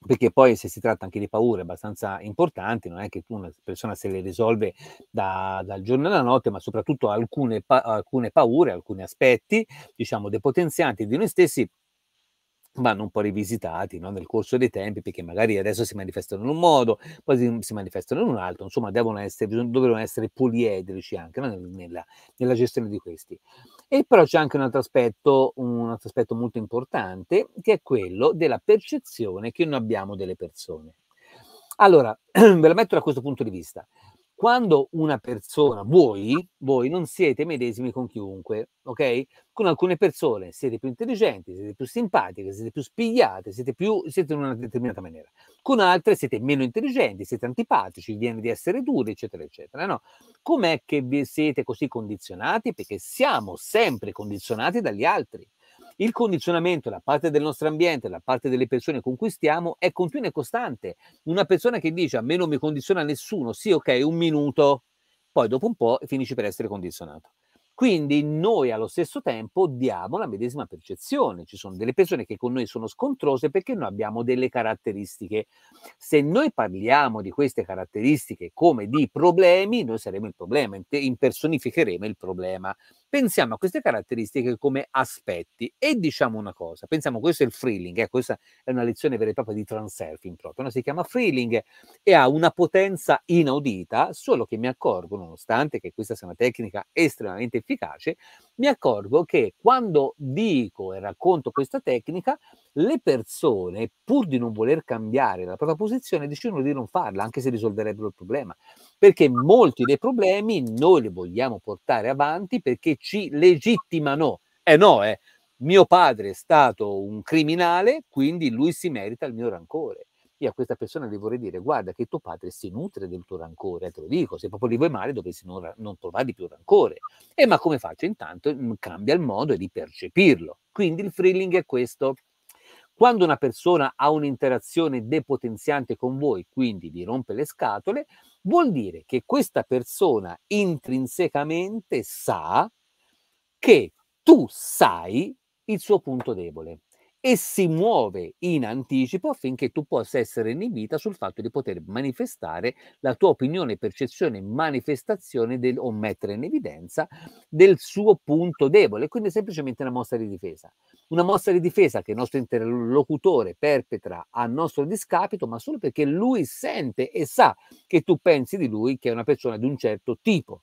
perché poi se si tratta anche di paure abbastanza importanti, non è che una persona se le risolve da, dal giorno alla notte, ma soprattutto alcune, pa- alcune paure, alcuni aspetti, diciamo, depotenzianti di noi stessi vanno un po' rivisitati no? nel corso dei tempi perché magari adesso si manifestano in un modo, poi si manifestano in un altro, insomma devono essere, dovrebbero essere poliedrici anche no? nella, nella, gestione di questi. E però c'è anche un altro, aspetto, un altro aspetto molto importante che è quello della percezione che noi abbiamo delle persone. Allora, ve la metto da questo punto di vista quando una persona, voi, voi non siete medesimi con chiunque, ok? Con alcune persone siete più intelligenti, siete più simpatiche, siete più spigliate, siete più, siete in una determinata maniera. Con altre siete meno intelligenti, siete antipatici, viene di essere duri, eccetera, eccetera, no? Com'è che vi siete così condizionati? Perché siamo sempre condizionati dagli altri. Il condizionamento da parte del nostro ambiente, da parte delle persone con cui stiamo, è continuo e costante. Una persona che dice a me non mi condiziona nessuno, sì ok, un minuto, poi dopo un po' finisci per essere condizionato. Quindi noi allo stesso tempo diamo la medesima percezione, ci sono delle persone che con noi sono scontrose perché noi abbiamo delle caratteristiche. Se noi parliamo di queste caratteristiche come di problemi, noi saremo il problema, impersonificheremo il problema pensiamo a queste caratteristiche come aspetti e diciamo una cosa, pensiamo questo è il freeling, eh, questa è una lezione vera e propria di transurfing proprio, no? si chiama freeling e ha una potenza inaudita, solo che mi accorgo, nonostante che questa sia una tecnica estremamente efficace, mi accorgo che quando dico e racconto questa tecnica, le persone, pur di non voler cambiare la propria posizione, decidono di non farla, anche se risolverebbero il problema. Perché molti dei problemi noi li vogliamo portare avanti perché ci legittimano. Eh no, eh, mio padre è stato un criminale, quindi lui si merita il mio rancore io a questa persona le vorrei dire guarda che tuo padre si nutre del tuo rancore, te lo dico, se proprio gli vuoi male dovresti non, non provargli più rancore. E eh, ma come faccio? Intanto mm, cambia il modo di percepirlo. Quindi il thrilling è questo. Quando una persona ha un'interazione depotenziante con voi, quindi vi rompe le scatole, vuol dire che questa persona intrinsecamente sa che tu sai il suo punto debole e si muove in anticipo affinché tu possa essere inibita sul fatto di poter manifestare la tua opinione, percezione, manifestazione del, o mettere in evidenza del suo punto debole. Quindi è semplicemente una mossa di difesa. Una mossa di difesa che il nostro interlocutore perpetra a nostro discapito, ma solo perché lui sente e sa che tu pensi di lui che è una persona di un certo tipo.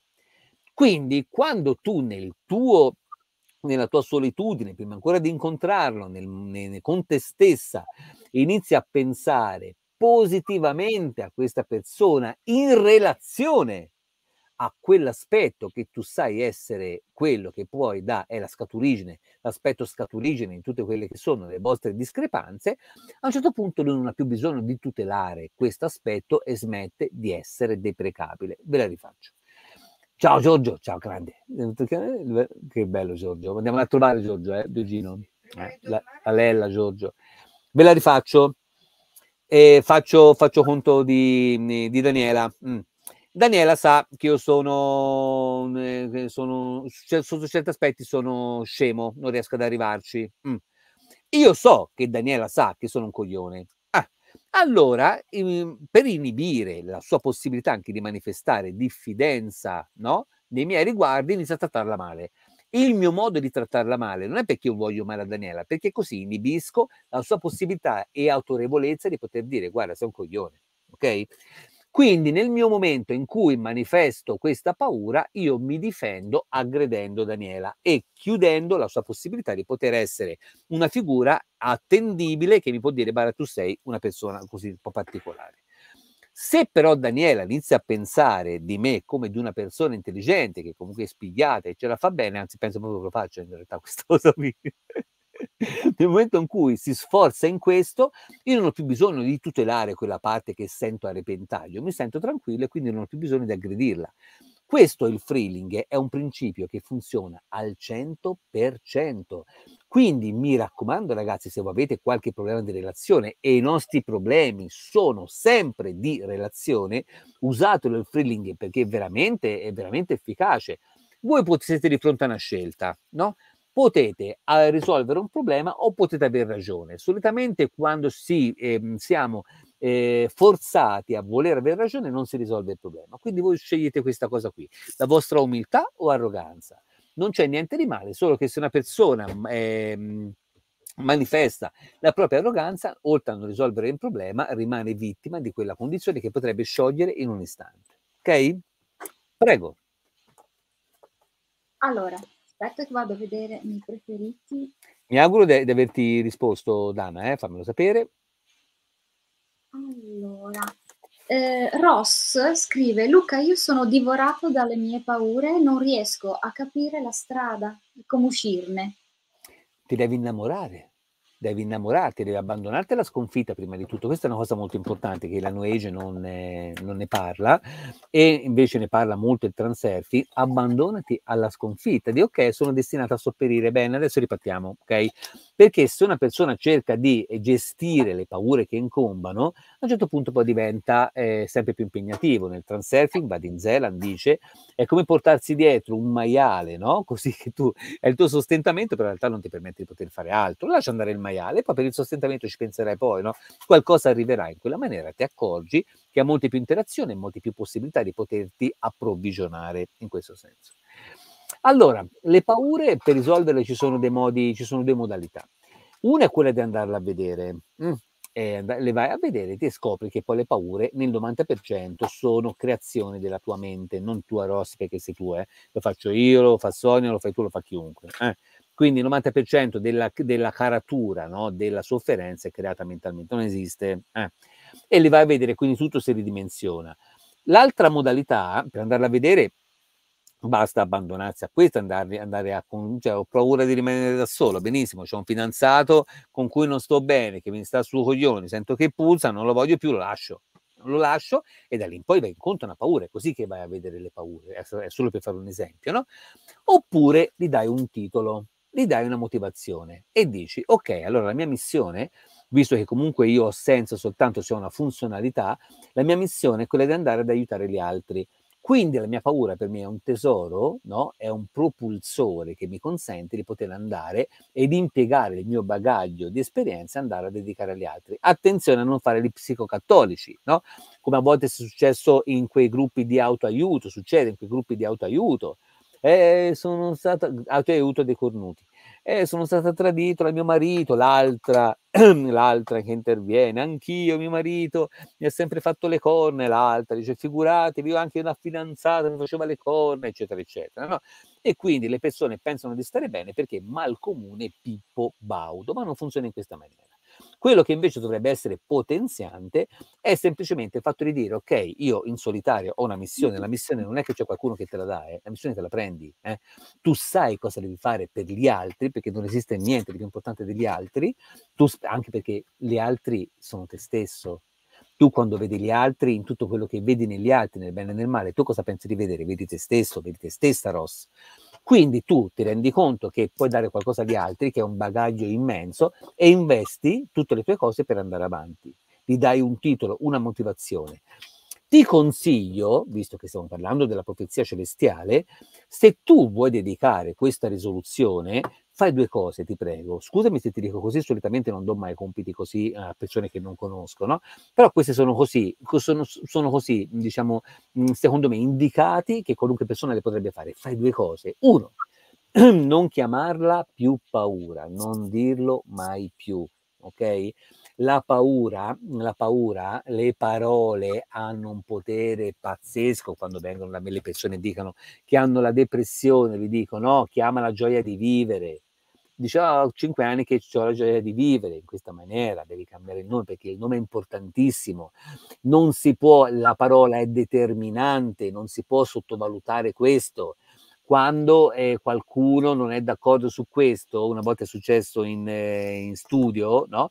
Quindi quando tu nel tuo nella tua solitudine, prima ancora di incontrarlo, nel, nel, con te stessa, inizia a pensare positivamente a questa persona in relazione a quell'aspetto che tu sai essere quello che puoi da è la scaturigine, l'aspetto scaturigine in tutte quelle che sono le vostre discrepanze, a un certo punto lui non ha più bisogno di tutelare questo aspetto e smette di essere deprecabile. Ve la rifaccio. Ciao Giorgio, ciao grande. Che bello Giorgio, andiamo a trovare Giorgio, eh, Giorgino. Eh, la, Lella, Giorgio. Ve la rifaccio e faccio, faccio conto di, di Daniela. Mm. Daniela sa che io sono, eh, sono, cioè, sotto certi aspetti sono scemo, non riesco ad arrivarci. Mm. Io so che Daniela sa che sono un coglione, allora, per inibire la sua possibilità anche di manifestare diffidenza no, nei miei riguardi, inizia a trattarla male. Il mio modo di trattarla male non è perché io voglio male a Daniela, perché così inibisco la sua possibilità e autorevolezza di poter dire guarda sei un coglione, ok? Quindi nel mio momento in cui manifesto questa paura, io mi difendo aggredendo Daniela e chiudendo la sua possibilità di poter essere una figura attendibile che mi può dire, Bara, tu sei una persona così un po' particolare. Se però Daniela inizia a pensare di me come di una persona intelligente, che comunque è spigliata e ce la fa bene, anzi penso proprio che lo faccia in realtà questo cosa qui, nel momento in cui si sforza in questo, io non ho più bisogno di tutelare quella parte che sento a repentaglio, mi sento tranquillo e quindi non ho più bisogno di aggredirla. Questo è il freeling, è un principio che funziona al 100%. Quindi mi raccomando ragazzi, se avete qualche problema di relazione e i nostri problemi sono sempre di relazione, usatelo il freeling perché è veramente, è veramente efficace. Voi potete, siete di fronte a una scelta, no? potete risolvere un problema o potete avere ragione. Solitamente quando si, eh, siamo eh, forzati a voler avere ragione non si risolve il problema. Quindi voi scegliete questa cosa qui, la vostra umiltà o arroganza. Non c'è niente di male, solo che se una persona eh, manifesta la propria arroganza, oltre a non risolvere il problema, rimane vittima di quella condizione che potrebbe sciogliere in un istante. Ok? Prego. Allora, Aspetta che vado a vedere i miei preferiti. Mi auguro di averti risposto, Dana, eh? fammelo sapere. Allora, eh, Ross scrive: Luca, io sono divorato dalle mie paure, non riesco a capire la strada, come uscirne. Ti devi innamorare devi innamorarti, devi abbandonarti alla sconfitta prima di tutto. Questa è una cosa molto importante che la New Age non, eh, non ne parla e invece ne parla molto il Transurfing. abbandonati alla sconfitta, di ok, sono destinata a sopperire, bene, adesso ripartiamo, ok? Perché se una persona cerca di gestire le paure che incombano, a un certo punto poi diventa eh, sempre più impegnativo. Nel transurfing, Badin Zeland dice, è come portarsi dietro un maiale, no? Così che tu, è il tuo sostentamento, però in realtà non ti permette di poter fare altro. Lascia andare il maiale maiale, poi per il sostentamento ci penserai poi, no? Qualcosa arriverà in quella maniera, ti accorgi che ha molte più interazioni e molte più possibilità di poterti approvvigionare in questo senso. Allora, le paure per risolverle ci sono dei modi, ci sono due modalità. Una è quella di andarla a vedere. Mm. Eh, le vai a vedere e ti scopri che poi le paure nel 90% sono creazione della tua mente, non tua rosca che sei tu, eh. lo faccio io, lo fa Sonia, lo fai tu, lo fa chiunque. Eh. Quindi il 90% della, della caratura no? della sofferenza è creata mentalmente, non esiste. Eh. E li vai a vedere, quindi tutto si ridimensiona. L'altra modalità, per andarla a vedere, basta abbandonarsi a questo, andare, andare a... Cioè, ho paura di rimanere da solo, benissimo, c'è un fidanzato con cui non sto bene, che mi sta su coglioni, sento che pulsa, non lo voglio più, lo lascio. Lo lascio e da lì in poi vai incontro a una paura, è così che vai a vedere le paure, è solo per fare un esempio, no? Oppure gli dai un titolo, gli dai una motivazione e dici, ok, allora la mia missione, visto che comunque io ho senso soltanto se ho una funzionalità, la mia missione è quella di andare ad aiutare gli altri. Quindi la mia paura per me è un tesoro, no? è un propulsore che mi consente di poter andare ed impiegare il mio bagaglio di esperienza e andare a dedicare agli altri. Attenzione a non fare gli psicocattolici, no? come a volte è successo in quei gruppi di autoaiuto, succede in quei gruppi di autoaiuto, eh, sono stata, ah, tu hai avuto dei cornuti, eh, sono stata tradita da mio marito, l'altra, l'altra che interviene, anch'io, mio marito mi ha sempre fatto le corna, l'altra dice figuratevi, io anche una fidanzata mi faceva le corna, eccetera, eccetera. No? E quindi le persone pensano di stare bene perché mal comune Pippo Baudo, ma non funziona in questa maniera. Quello che invece dovrebbe essere potenziante è semplicemente il fatto di dire, ok, io in solitario ho una missione, la missione non è che c'è qualcuno che te la dà, eh, la missione te la prendi, eh. tu sai cosa devi fare per gli altri, perché non esiste niente di più importante degli altri, tu, anche perché gli altri sono te stesso, tu quando vedi gli altri, in tutto quello che vedi negli altri, nel bene e nel male, tu cosa pensi di vedere? Vedi te stesso, vedi te stessa, Ross. Quindi tu ti rendi conto che puoi dare qualcosa agli altri, che è un bagaglio immenso, e investi tutte le tue cose per andare avanti. Gli dai un titolo, una motivazione. Ti consiglio, visto che stiamo parlando della profezia celestiale, se tu vuoi dedicare questa risoluzione, fai due cose, ti prego. Scusami se ti dico così, solitamente non do mai compiti così a persone che non conoscono, però queste sono così, sono, sono così, diciamo, secondo me, indicati che qualunque persona le potrebbe fare. Fai due cose. Uno, non chiamarla più paura, non dirlo mai più, ok? La paura, la paura, le parole hanno un potere pazzesco quando vengono da me le persone dicono che hanno la depressione, vi dicono no, chi ama la gioia di vivere. Dice, ah, ho cinque anni che ho la gioia di vivere in questa maniera, devi cambiare il nome perché il nome è importantissimo. Non si può, la parola è determinante, non si può sottovalutare questo quando eh, qualcuno non è d'accordo su questo, una volta è successo in, eh, in studio, no?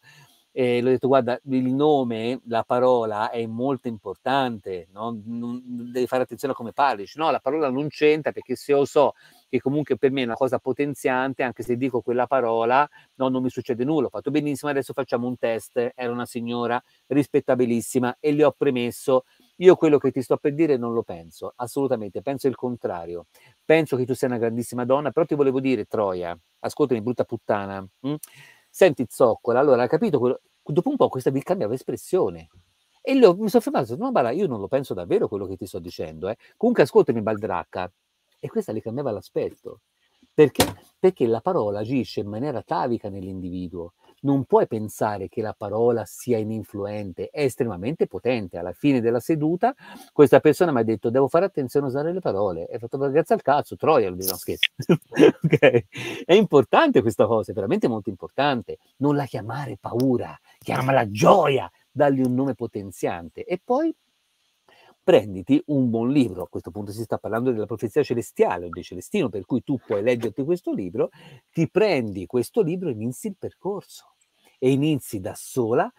e l'ho detto guarda il nome, la parola è molto importante, no? non, devi fare attenzione a come parli, no la parola non c'entra perché se io so che comunque per me è una cosa potenziante, anche se dico quella parola no, non mi succede nulla, ho fatto benissimo, adesso facciamo un test, era una signora rispettabilissima e le ho premesso io quello che ti sto per dire non lo penso, assolutamente, penso il contrario. Penso che tu sia una grandissima donna, però ti volevo dire, Troia, ascoltami brutta puttana, mh? Mm? senti Zoccola, allora ha capito, quello... dopo un po' questa vi cambiava espressione. E ho, mi sono fermato, no, ma io non lo penso davvero quello che ti sto dicendo, eh. comunque ascoltami Baldracca. E questa le cambiava l'aspetto. Perché? Perché la parola agisce in maniera atavica nell'individuo non puoi pensare che la parola sia ininfluente, è estremamente potente. Alla fine della seduta questa persona mi ha detto devo fare attenzione a usare le parole. E ho fatto ragazzi al cazzo, troia, lo dico, scherzo. okay. È importante questa cosa, è veramente molto importante. Non la chiamare paura, chiamala gioia, dargli un nome potenziante. E poi prenditi un buon libro. A questo punto si sta parlando della profezia celestiale o di Celestino, per cui tu puoi leggerti questo libro, ti prendi questo libro e inizi il percorso e inizi da sola,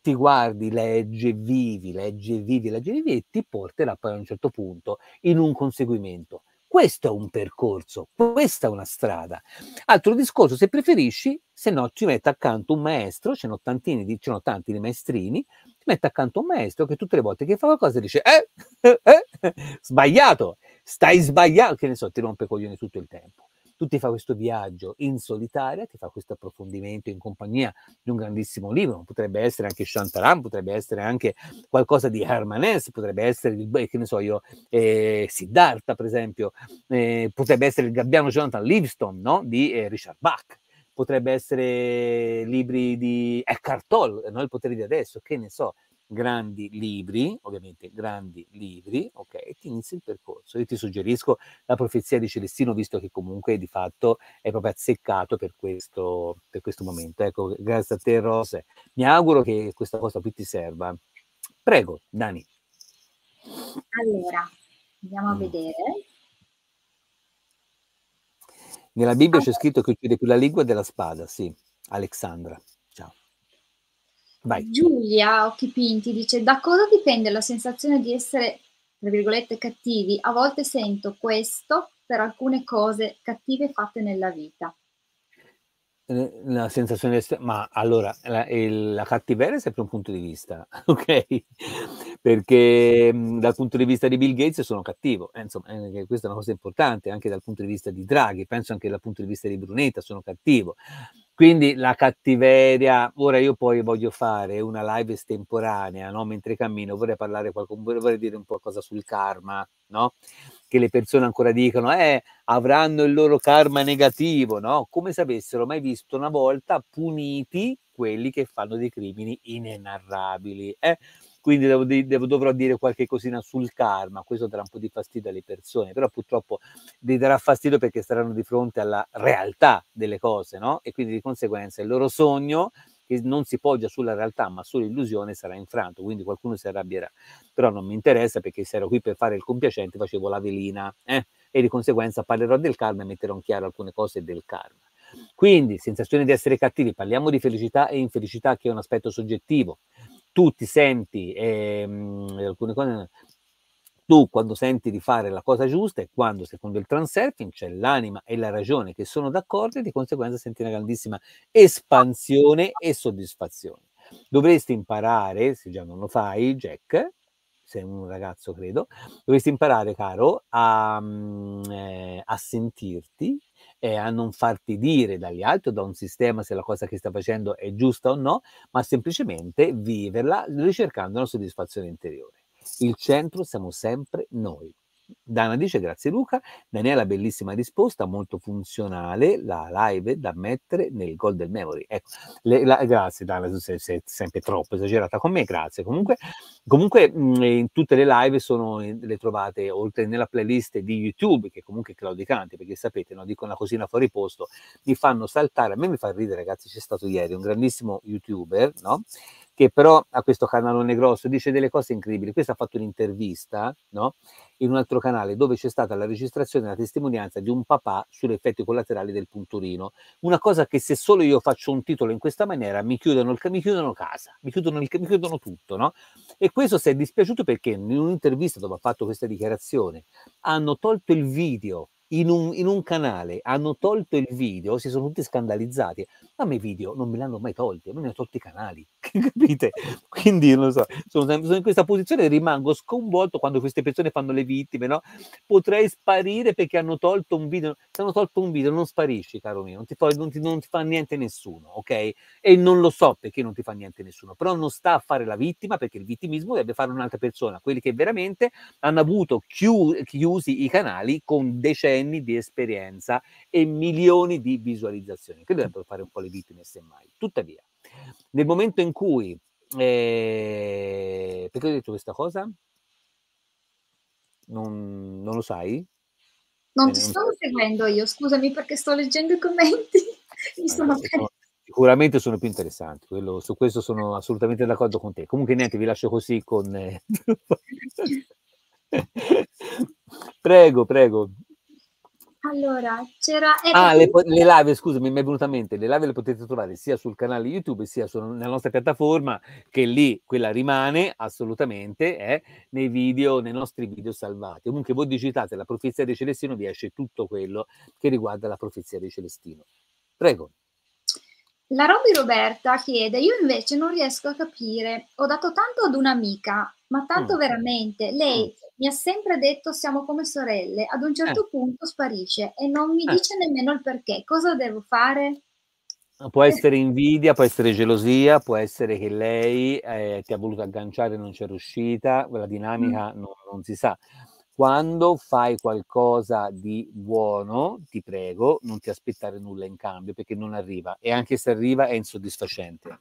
ti guardi, leggi, vivi, leggi, vivi, leggi, vivi e ti porterà poi a un certo punto in un conseguimento. Questo è un percorso, questa è una strada. Altro discorso, se preferisci, se no ci mette accanto un maestro, ce n'ho tantini ce n'ho tanti di maestrini, ti mette accanto un maestro che tutte le volte che fa qualcosa dice, eh, eh, eh, sbagliato, stai sbagliando, che ne so, ti rompe coglioni tutto il tempo tu ti fai questo viaggio in solitaria, ti fai questo approfondimento in compagnia di un grandissimo libro, potrebbe essere anche Shantaram, potrebbe essere anche qualcosa di Hermanes, potrebbe essere, che ne so io, eh, Siddhartha per esempio, eh, potrebbe essere il gabbiano Jonathan Livingstone no? di eh, Richard Bach, potrebbe essere libri di Eckhart Tolle, no? Il potere di adesso, che ne so, grandi libri, ovviamente grandi libri, ok, e ti inizi il percorso. Io ti suggerisco la profezia di Celestino, visto che comunque di fatto è proprio azzeccato per questo, per questo momento. Ecco, grazie a te Rose. Mi auguro che questa cosa qui ti serva. Prego, Dani. Allora, andiamo a mm. vedere. Nella Bibbia c'è scritto che uccide più la lingua della spada, sì, Alexandra. Vai. Giulia Occhi Pinti dice: Da cosa dipende la sensazione di essere, tra virgolette, cattivi? A volte sento questo per alcune cose cattive fatte nella vita. Eh, la sensazione di essere, ma allora la, la cattiveria è sempre un punto di vista, ok? Perché mm, dal punto di vista di Bill Gates sono cattivo, eh, insomma, eh, questa è una cosa importante anche dal punto di vista di Draghi, penso anche dal punto di vista di Brunetta sono cattivo quindi la cattiveria, ora io poi voglio fare una live estemporanea, no? mentre cammino, vorrei parlare qualcuno, vorrei dire un po' cosa sul karma, no? che le persone ancora dicono, eh, avranno il loro karma negativo, no? come se avessero mai visto una volta puniti quelli che fanno dei crimini inenarrabili. Eh? quindi devo, devo, dovrò dire qualche cosina sul karma, questo darà un po' di fastidio alle persone, però purtroppo vi darà fastidio perché staranno di fronte alla realtà delle cose, no? E quindi di conseguenza il loro sogno, che non si poggia sulla realtà ma sull'illusione, sarà infranto, quindi qualcuno si arrabbierà. Però non mi interessa perché se ero qui per fare il compiacente facevo la velina, eh? E di conseguenza parlerò del karma e metterò in chiaro alcune cose del karma. Quindi, sensazione di essere cattivi, parliamo di felicità e infelicità che è un aspetto soggettivo tu ti senti, ehm, alcune cose, tu quando senti di fare la cosa giusta e quando secondo il transurfing c'è l'anima e la ragione che sono d'accordo e di conseguenza senti una grandissima espansione e soddisfazione. Dovresti imparare, se già non lo fai, Jack, sei un ragazzo credo, dovresti imparare caro a, mm, eh, a sentirti eh, a non farti dire dagli altri o da un sistema se la cosa che stai facendo è giusta o no, ma semplicemente viverla ricercando una soddisfazione interiore. Il centro siamo sempre noi. Dana dice grazie Luca, Daniela bellissima risposta, molto funzionale, la live da mettere nel gol del memory. Ecco, le, la, grazie Dana, tu sei, sei, sempre troppo esagerata con me, grazie. Comunque, comunque mh, in tutte le live sono, le trovate oltre nella playlist di YouTube, che comunque è claudicante, perché sapete, no, dico una cosina fuori posto, mi fanno saltare, a me mi fa ridere ragazzi, c'è stato ieri un grandissimo youtuber, no? che però ha questo canalone grosso, dice delle cose incredibili. Questo ha fatto un'intervista no? in un altro canale dove c'è stata la registrazione e la testimonianza di un papà sugli effetti collaterali del punturino. Una cosa che se solo io faccio un titolo in questa maniera mi chiudono, il, mi chiudono casa, mi chiudono, il, mi chiudono tutto. No? E questo si è dispiaciuto perché in un'intervista dove ha fatto questa dichiarazione hanno tolto il video in un, in un, canale hanno tolto il video, si sono tutti scandalizzati. Ma a me i video non me l'hanno mai tolti, a me ne ho tolti i canali, capite? Quindi non lo so, sono, sono in questa posizione e rimango sconvolto quando queste persone fanno le vittime, no? Potrei sparire perché hanno tolto un video. Se hanno tolto un video non sparisci, caro mio, non ti, non ti, non ti fa niente nessuno, ok? E non lo so perché non ti fa niente nessuno, però non sta a fare la vittima perché il vittimismo deve fare un'altra persona, quelli che veramente hanno avuto chiusi i canali con decenni anni di esperienza e milioni di visualizzazioni, che dovrebbero fare un po' le vittime semmai. Tuttavia, nel momento in cui... Eh, perché ho detto questa cosa? Non, non lo sai? Non eh, ti non sto so. seguendo io, scusami perché sto leggendo i commenti. Allora, sono, ah, sicuramente sono più interessanti, quello, su questo sono assolutamente d'accordo con te. Comunque niente, vi lascio così con... Eh, prego, prego. Allora, c'era... Ah, le, le, live, scusami, mi è venuta a mente, le live le potete trovare sia sul canale YouTube sia su, nella nostra piattaforma, che lì quella rimane assolutamente eh, nei video, nei nostri video salvati. Comunque voi digitate la profezia di Celestino, vi esce tutto quello che riguarda la profezia di Celestino. Prego. La Roby Roberta chiede, io invece non riesco a capire, ho dato tanto ad un'amica, ma tanto mm. veramente, lei mm. mi ha sempre detto siamo come sorelle, ad un certo eh. punto sparisce e non mi eh. dice nemmeno il perché, cosa devo fare? Ah, può eh. essere invidia, può essere gelosia, può essere che lei eh, ti ha voluto agganciare e non c'è riuscita, quella dinamica mm. non, non si sa. Quando fai qualcosa di buono, ti prego, non ti aspettare nulla in cambio perché non arriva e anche se arriva è insoddisfacente.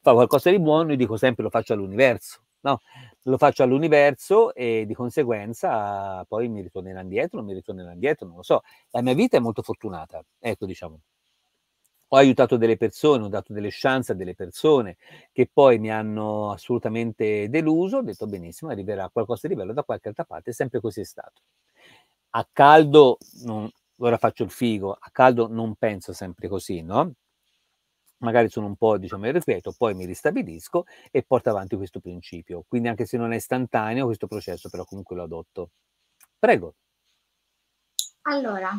Fa qualcosa di buono, io dico sempre lo faccio all'universo No, lo faccio all'universo e di conseguenza poi mi ritornerà indietro, non mi ritornerà indietro, non lo so. La mia vita è molto fortunata, ecco diciamo. Ho aiutato delle persone, ho dato delle chance a delle persone che poi mi hanno assolutamente deluso, ho detto benissimo, arriverà qualcosa di bello da qualche altra parte, sempre così è stato. A caldo, non, ora faccio il figo, a caldo non penso sempre così, no? magari sono un po' diciamo irrequieto, poi mi ristabilisco e porto avanti questo principio. Quindi anche se non è istantaneo questo processo, però comunque lo adotto. Prego. Allora,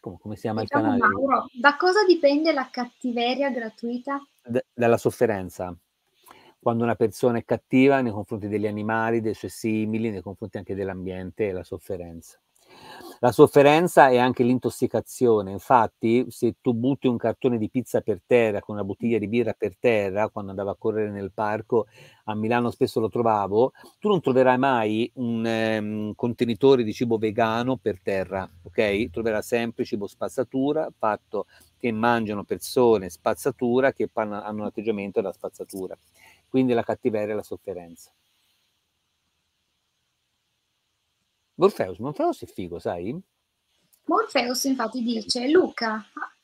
come, come si chiama il diciamo, canale? Mauro, da cosa dipende la cattiveria gratuita? D- dalla sofferenza. Quando una persona è cattiva nei confronti degli animali, dei suoi simili, nei confronti anche dell'ambiente, è la sofferenza. La sofferenza è anche l'intossicazione. Infatti, se tu butti un cartone di pizza per terra con una bottiglia di birra per terra, quando andavo a correre nel parco a Milano spesso lo trovavo, tu non troverai mai un um, contenitore di cibo vegano per terra, ok? Troverai sempre cibo spazzatura fatto che mangiano persone spazzatura che hanno un atteggiamento da spazzatura. Quindi la cattiveria e la sofferenza. Morpheus, Morpheus è figo, sai? Morpheus infatti dice, Luca,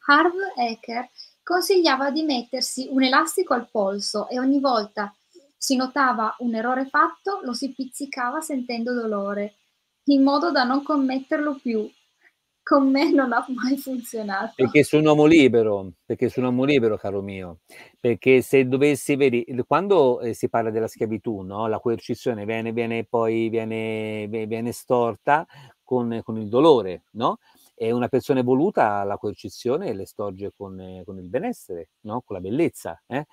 Harv Ecker consigliava di mettersi un elastico al polso e ogni volta si notava un errore fatto lo si pizzicava sentendo dolore, in modo da non commetterlo più con me non ha mai funzionato. Perché sei un uomo libero, perché sei un uomo libero, caro mio. Perché se dovessi, vedi, quando eh, si parla della schiavitù, no? la coercizione viene, viene poi viene, viene storta con, con il dolore, no? E una persona evoluta la coercizione le storge con, eh, con il benessere, no? con la bellezza. Eh?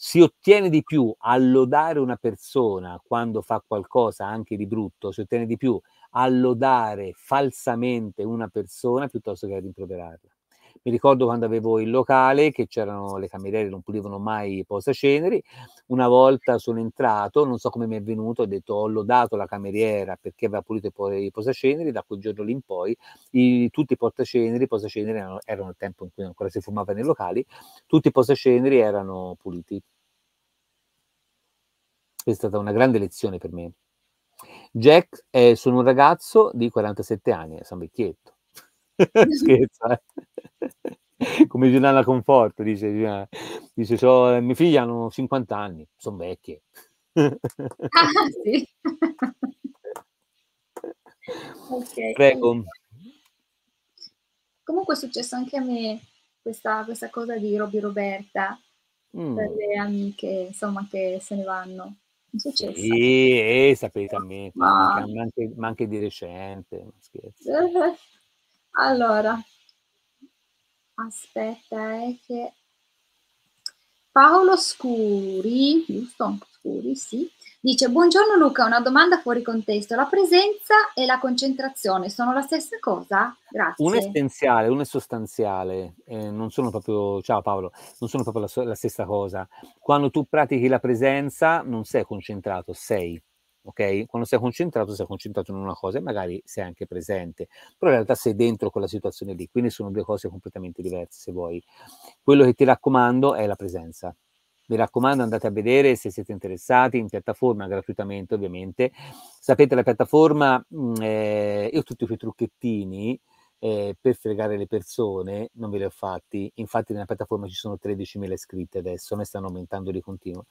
si ottiene di più a lodare una persona quando fa qualcosa anche di brutto, si ottiene di più a lodare falsamente una persona piuttosto che a rimproverarla. Mi ricordo quando avevo il locale che c'erano le cameriere, non pulivano mai i posaceneri. Una volta sono entrato, non so come mi è venuto, ho detto ho lodato la cameriera perché aveva pulito i posaceneri. Da quel giorno lì in poi i, tutti i posaceneri, i posaceneri erano, erano il tempo in cui ancora si fumava nei locali, tutti i posaceneri erano puliti. Questa è stata una grande lezione per me. Jack è, sono un ragazzo di 47 anni, sono vecchietto. Scherzo, eh? Come Giuliana Conforto dice, Giuliana. dice so, mia figlia hanno 50 anni, sono vecchie. ah, sì. okay. Prego. Comunque è successo anche a me questa, questa cosa di Roby Roberta mm. per le amiche, insomma, che se ne vanno successo? Sì, eh, sapete a me, ma... anche, ma... anche, di recente, scherzo. allora, aspetta, è eh, che... Paolo Scuri, giusto? Scuri, sì, Dice, buongiorno Luca, una domanda fuori contesto. La presenza e la concentrazione sono la stessa cosa? Grazie. Uno è essenziale, uno è sostanziale. Eh, non sono proprio, ciao Paolo, non sono proprio la, la, stessa cosa. Quando tu pratichi la presenza non sei concentrato, sei. ok? Quando sei concentrato, sei concentrato in una cosa e magari sei anche presente, però in realtà sei dentro quella situazione lì, quindi sono due cose completamente diverse se vuoi. Quello che ti raccomando è la presenza. Mi raccomando, andate a vedere se siete interessati in piattaforma gratuitamente, ovviamente. Sapete, la piattaforma, eh, io tutti quei trucchettini eh, per fregare le persone non ve li ho fatti. Infatti, nella piattaforma ci sono 13.000 iscritti adesso, ne stanno aumentando di continuo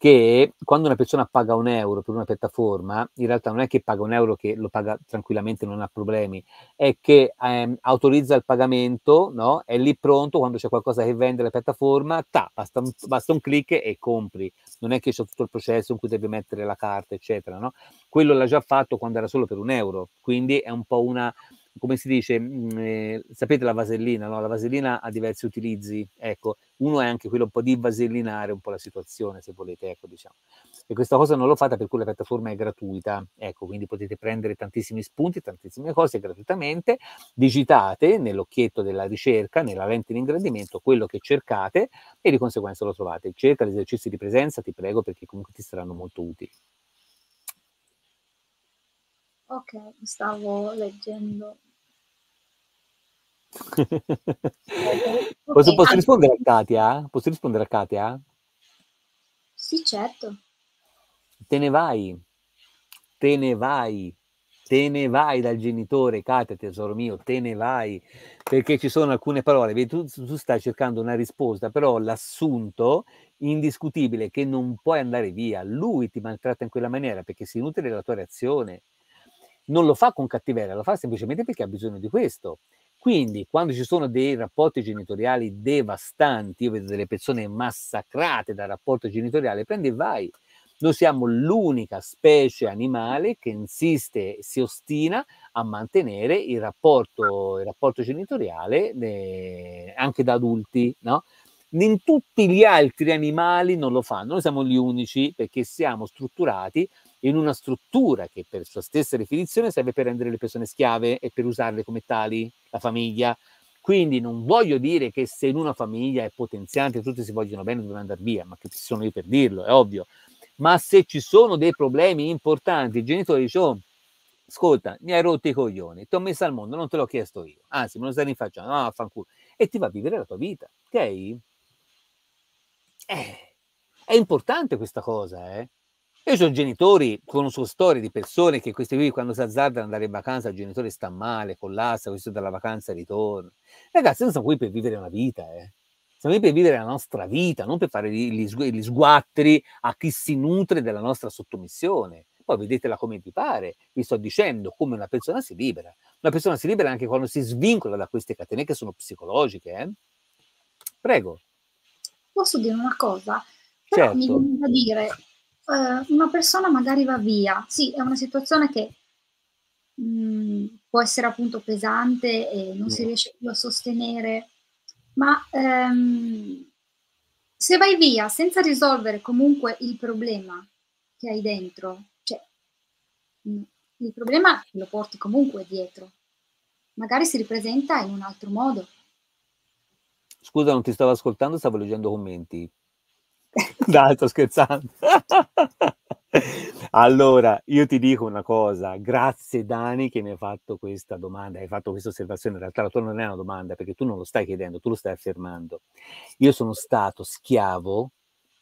che quando una persona paga un euro per una piattaforma, in realtà non è che paga un euro che lo paga tranquillamente, non ha problemi, è che ehm, autorizza il pagamento, no? è lì pronto quando c'è qualcosa che vende la piattaforma, ta, basta, un, basta un clic e compri. Non è che c'è tutto il processo in cui devi mettere la carta, eccetera. No? Quello l'ha già fatto quando era solo per un euro, quindi è un po' una come si dice, mh, mm, eh, sapete la vasellina, no? la vasellina ha diversi utilizzi, ecco, uno è anche quello un po' di vasellinare un po' la situazione, se volete, ecco, diciamo. E questa cosa non l'ho fatta per cui la piattaforma è gratuita, ecco, quindi potete prendere tantissimi spunti, tantissime cose gratuitamente, digitate nell'occhietto della ricerca, nella lente di ingrandimento, quello che cercate e di conseguenza lo trovate. Cerca gli esercizi di presenza, ti prego, perché comunque ti saranno molto utili. Ok, stavo leggendo. posso, posso, rispondere a Katia? Posso rispondere a Katia? Sì, certo. Te ne vai, te ne vai, te ne vai dal genitore, Katia, tesoro mio, te ne vai, perché ci sono alcune parole, tu, tu stai cercando una risposta, però l'assunto indiscutibile che non puoi andare via, lui ti maltratta in quella maniera perché si nutre della tua reazione non lo fa con cattiveria, lo fa semplicemente perché ha bisogno di questo. Quindi, quando ci sono dei rapporti genitoriali devastanti, io vedo delle persone massacrate dal rapporto genitoriale, prendi e vai. Noi siamo l'unica specie animale che insiste, si ostina a mantenere il rapporto, il rapporto genitoriale eh, anche da adulti, no? in tutti gli altri animali non lo fanno. Noi siamo gli unici perché siamo strutturati in una struttura che per sua stessa definizione serve per rendere le persone schiave e per usarle come tali, la famiglia. Quindi non voglio dire che se in una famiglia è potenziante tutti si vogliono bene devono andare via, ma che ci sono io per dirlo, è ovvio. Ma se ci sono dei problemi importanti, il genitore dice, oh, ascolta, mi hai rotto i coglioni, ti ho messo al mondo, non te l'ho chiesto io, anzi me lo stai rinfacciando, no, affanculo. e ti va a vivere la tua vita, ok? Eh, è importante questa cosa, eh? Io sono genitori, conosco storie di persone che questi qui quando si azzardano andare in vacanza, il genitore sta male, collassa, questo dalla vacanza ritorna. Ragazzi, noi siamo qui per vivere una vita, eh. Siamo qui per vivere la nostra vita, non per fare gli, gli sguatteri a chi si nutre della nostra sottomissione. Poi vedetela come vi pare, vi sto dicendo come una persona si libera. Una persona si libera anche quando si svincola da queste catene che sono psicologiche. Eh? Prego posso dire una cosa? Però certo. mi viene da dire, eh, una persona magari va via, sì, è una situazione che mh, mm, può essere appunto pesante e non mm. si riesce più a sostenere, ma ehm, se vai via senza risolvere comunque il problema che hai dentro, cioè mh, mm, il problema lo porti comunque dietro, magari si ripresenta in un altro modo. Scusa, non ti stavo ascoltando, stavo leggendo commenti. Dai, sto scherzando. allora, io ti dico una cosa, grazie Dani che mi hai fatto questa domanda, hai fatto questa osservazione, in realtà la tua non è una domanda perché tu non lo stai chiedendo, tu lo stai affermando. Io sono stato schiavo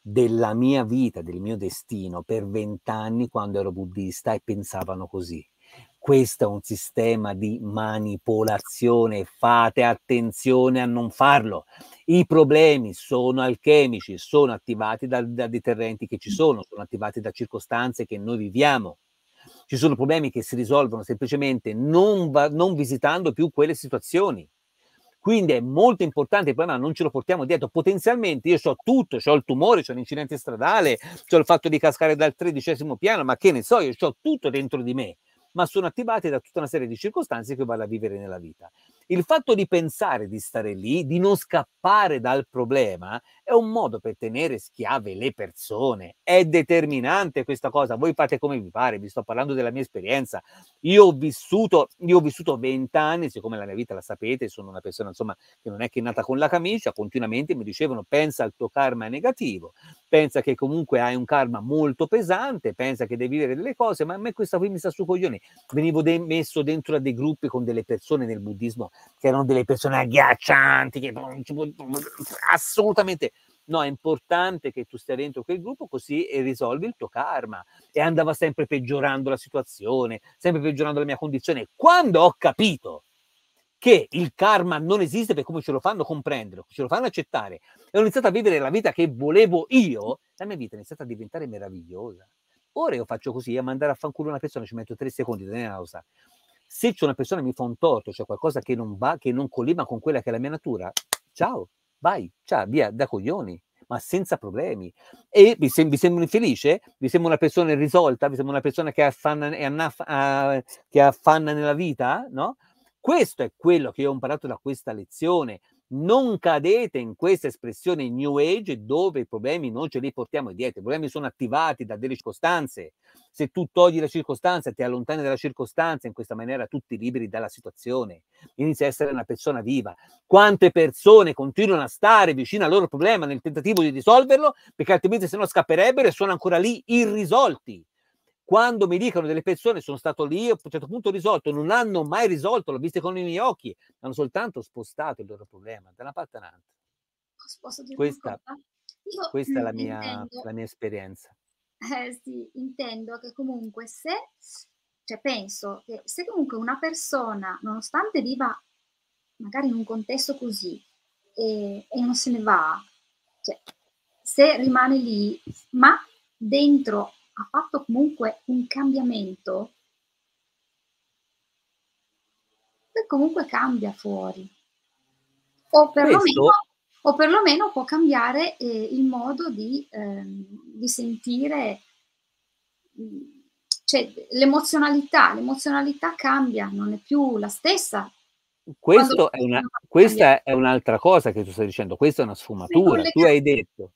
della mia vita, del mio destino per vent'anni quando ero buddista e pensavano così questo è un sistema di manipolazione, fate attenzione a non farlo. I problemi sono alchemici, sono attivati da, da, deterrenti che ci sono, sono attivati da circostanze che noi viviamo. Ci sono problemi che si risolvono semplicemente non, va, non visitando più quelle situazioni. Quindi è molto importante poi non ce lo portiamo dietro. Potenzialmente io so tutto, ho il tumore, ho l'incidente stradale, ho il fatto di cascare dal tredicesimo piano, ma che ne so, io ho tutto dentro di me ma sono attivate da tutta una serie di circostanze che vanno a vivere nella vita. Il fatto di pensare di stare lì, di non scappare dal problema, è un modo per tenere schiave le persone. È determinante questa cosa. Voi fate come vi pare, vi sto parlando della mia esperienza. Io ho vissuto, io ho vissuto vent'anni, siccome la mia vita la sapete, sono una persona insomma che non è che è nata con la camicia, continuamente mi dicevano pensa al tuo karma negativo, pensa che comunque hai un karma molto pesante, pensa che devi vivere delle cose, ma a me questa qui mi sta su coglione. Venivo de- messo dentro a dei gruppi con delle persone nel buddismo che erano delle persone agghiaccianti, che assolutamente No, è importante che tu stia dentro quel gruppo così e risolvi il tuo karma. E andava sempre peggiorando la situazione, sempre peggiorando la mia condizione. Quando ho capito che il karma non esiste per come ce lo fanno comprendere, ce lo fanno accettare, e ho iniziato a vivere la vita che volevo io, la mia vita è iniziata a diventare meravigliosa. Ora io faccio così, a mandare a fanculo una persona ci metto tre secondi di causa. Se c'è una persona che mi fa un torto, c'è cioè qualcosa che non va, che non collima con quella che è la mia natura, ciao, vai, ciao, via, da coglioni, ma senza problemi. E vi, sem- vi sembro infelice? Vi sembra una persona irrisolta? Vi sembra una persona che affanna, affanna nella vita? No? Questo è quello che ho imparato da questa lezione non cadete in questa espressione new age dove i problemi non ce li portiamo dietro, i problemi sono attivati da delle circostanze. Se tu togli la circostanza, ti allontani dalla circostanza, in questa maniera tu liberi dalla situazione, inizi a essere una persona viva. Quante persone continuano a stare vicino al loro problema nel tentativo di risolverlo, perché altrimenti se no scapperebbero e sono ancora lì irrisolti. Quando mi dicono delle persone sono stato lì, a un certo punto risolto, non hanno mai risolto, l'ho visto con i miei occhi, hanno soltanto spostato il loro problema da una parte all'altra. Questa, eh. questa è la mm, mia, intendo, la mia esperienza. Eh, sì, intendo che comunque se, cioè penso che se comunque una persona, nonostante viva magari in un contesto così e, e non se ne va, cioè, se rimane lì, ma dentro ha fatto comunque un cambiamento, poi comunque cambia fuori. O perlomeno, Questo... o perlomeno può cambiare eh, il modo di, eh, di sentire mm, cioè, l'emozionalità, l'emozionalità cambia, non è più la stessa è una, questa è un'altra cosa che tu stai dicendo, questa è una sfumatura. Tu hai detto,